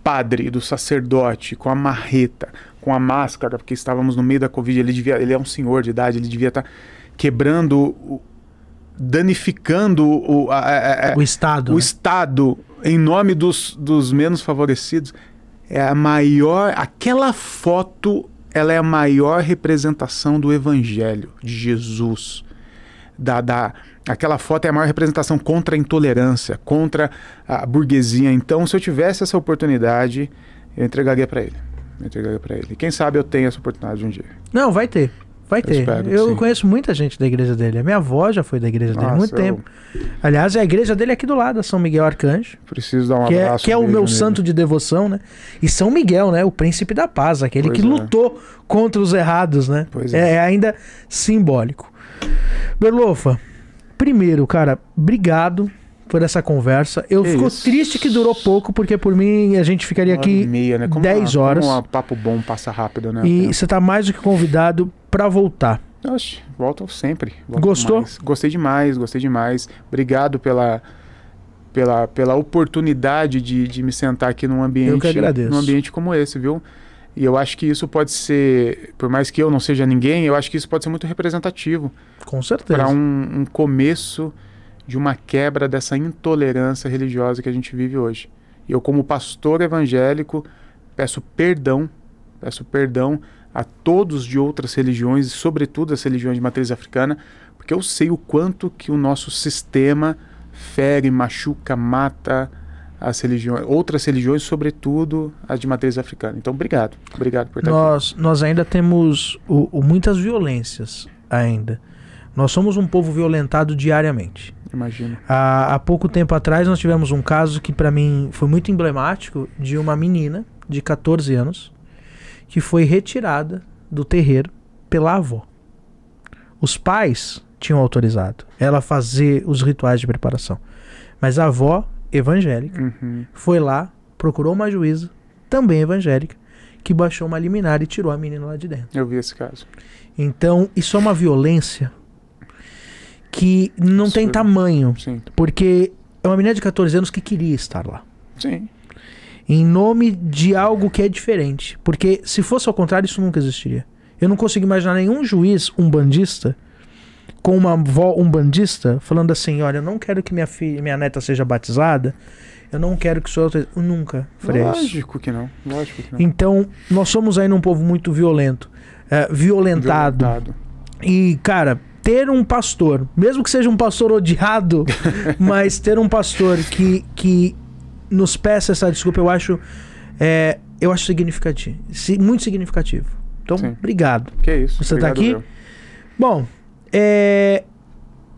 padre, do sacerdote, com a marreta, com a máscara, porque estávamos no meio da Covid, ele, devia, ele é um senhor de idade, ele devia estar tá quebrando, danificando o, a, a, a, o Estado. O né? Estado, em nome dos, dos menos favorecidos. É a maior. Aquela foto, ela é a maior representação do Evangelho, de Jesus, da, da, Aquela foto é a maior representação contra a intolerância, contra a burguesia. Então, se eu tivesse essa oportunidade, eu entregaria para ele. Eu entregaria para ele. E quem sabe eu tenho essa oportunidade um dia. Não, vai ter. Vai ter. Eu, espero, eu conheço muita gente da igreja dele. A minha avó já foi da igreja Nossa, dele há muito eu... tempo. Aliás, é a igreja dele é aqui do lado, São Miguel Arcanjo. Preciso dar um que é- abraço. É, que é o meu santo de devoção, né? E São Miguel, né? O príncipe da paz, aquele pois que é. lutou contra os errados, né? Pois é. é, é ainda simbólico. Berlofa, Primeiro, cara, obrigado por essa conversa. Eu que fico isso. triste que durou pouco, porque por mim a gente ficaria Uma aqui meia, né? 10 horas. Como um papo bom passa rápido, né? E é. você tá mais do que convidado para voltar. Oxe, volto sempre. Volto Gostou? Mais. Gostei demais, gostei demais. Obrigado pela, pela, pela oportunidade de, de me sentar aqui num ambiente, Eu que agradeço. num ambiente como esse, viu? E eu acho que isso pode ser, por mais que eu não seja ninguém, eu acho que isso pode ser muito representativo. Com certeza. Para um, um começo de uma quebra dessa intolerância religiosa que a gente vive hoje. Eu, como pastor evangélico, peço perdão, peço perdão a todos de outras religiões, sobretudo as religiões de matriz africana, porque eu sei o quanto que o nosso sistema fere, machuca, mata, as religiões, outras religiões, sobretudo as de matriz africana. Então, obrigado, obrigado por estar nós, aqui. Nós ainda temos o, o, muitas violências ainda. Nós somos um povo violentado diariamente. Imagina. Há, há pouco tempo atrás nós tivemos um caso que para mim foi muito emblemático de uma menina de 14 anos que foi retirada do terreiro pela avó. Os pais tinham autorizado ela fazer os rituais de preparação, mas a avó evangélica, uhum. foi lá, procurou uma juíza, também evangélica, que baixou uma liminar e tirou a menina lá de dentro. Eu vi esse caso. Então, isso é uma violência que não tem tamanho. Sim. Porque é uma menina de 14 anos que queria estar lá. Sim. Em nome de algo que é diferente. Porque se fosse ao contrário, isso nunca existiria. Eu não consigo imaginar nenhum juiz, um bandista, com uma avó umbandista falando assim: Olha, eu não quero que minha, filha, minha neta seja batizada, eu não quero que o senhor. Eu nunca faria Lógico isso. Lógico que não. Lógico que não. Então, nós somos ainda um povo muito violento, é, violentado. violentado. E, cara, ter um pastor, mesmo que seja um pastor odiado, mas ter um pastor que, que nos peça essa desculpa, eu acho. É, eu acho significativo. Muito significativo. Então, Sim. obrigado. Que isso. Você está aqui? Meu. Bom, é...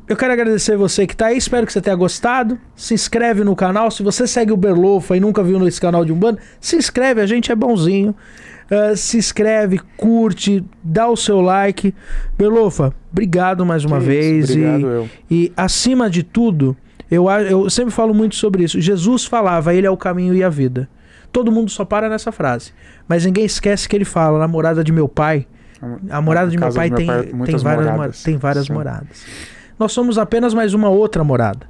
Eu quero agradecer você que está aí, espero que você tenha gostado. Se inscreve no canal. Se você segue o Berlofa e nunca viu nesse canal de Umbanda, se inscreve, a gente é bonzinho. Uh, se inscreve, curte, dá o seu like. Berlofa, obrigado mais uma que vez. Isso, obrigado e, eu. e acima de tudo, eu, eu sempre falo muito sobre isso. Jesus falava, ele é o caminho e a vida. Todo mundo só para nessa frase. Mas ninguém esquece que ele fala, namorada de meu pai a morada de meu pai, meu tem, pai, tem, várias, moradas. tem várias Sim. moradas. Nós somos apenas mais uma outra morada.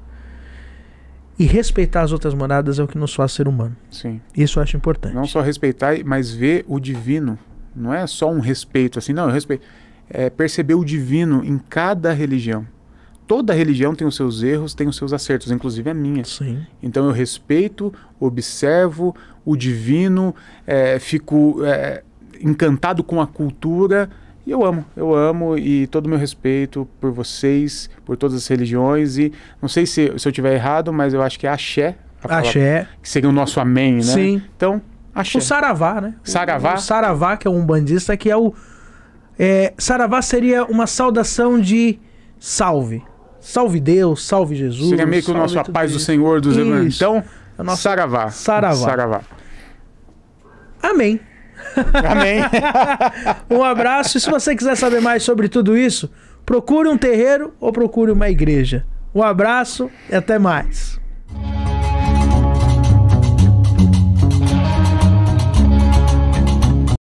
E respeitar as outras moradas é o que nos faz ser humano. Sim. Isso eu acho importante. Não só respeitar, mas ver o divino. Não é só um respeito assim, não, eu respeito. É perceber o divino em cada religião. Toda religião tem os seus erros, tem os seus acertos, inclusive a minha. Sim. Então eu respeito, observo o divino, é, fico. É, encantado com a cultura e eu amo, eu amo e todo o meu respeito por vocês, por todas as religiões e não sei se, se eu tiver errado, mas eu acho que é axé. axé. Palavra, que seria o nosso amém, né? Sim. Então, axé. Né? O saravá, né? Saravá. O, o saravá, que é um bandista, que é o... É, saravá seria uma saudação de salve. Salve Deus, salve Jesus. Seria meio que o nosso a paz do Senhor dos Irmãos. Então, é nosso... saravá. Saravá. Saravá. Amém. Amém. um abraço. E se você quiser saber mais sobre tudo isso, procure um terreiro ou procure uma igreja. Um abraço e até mais.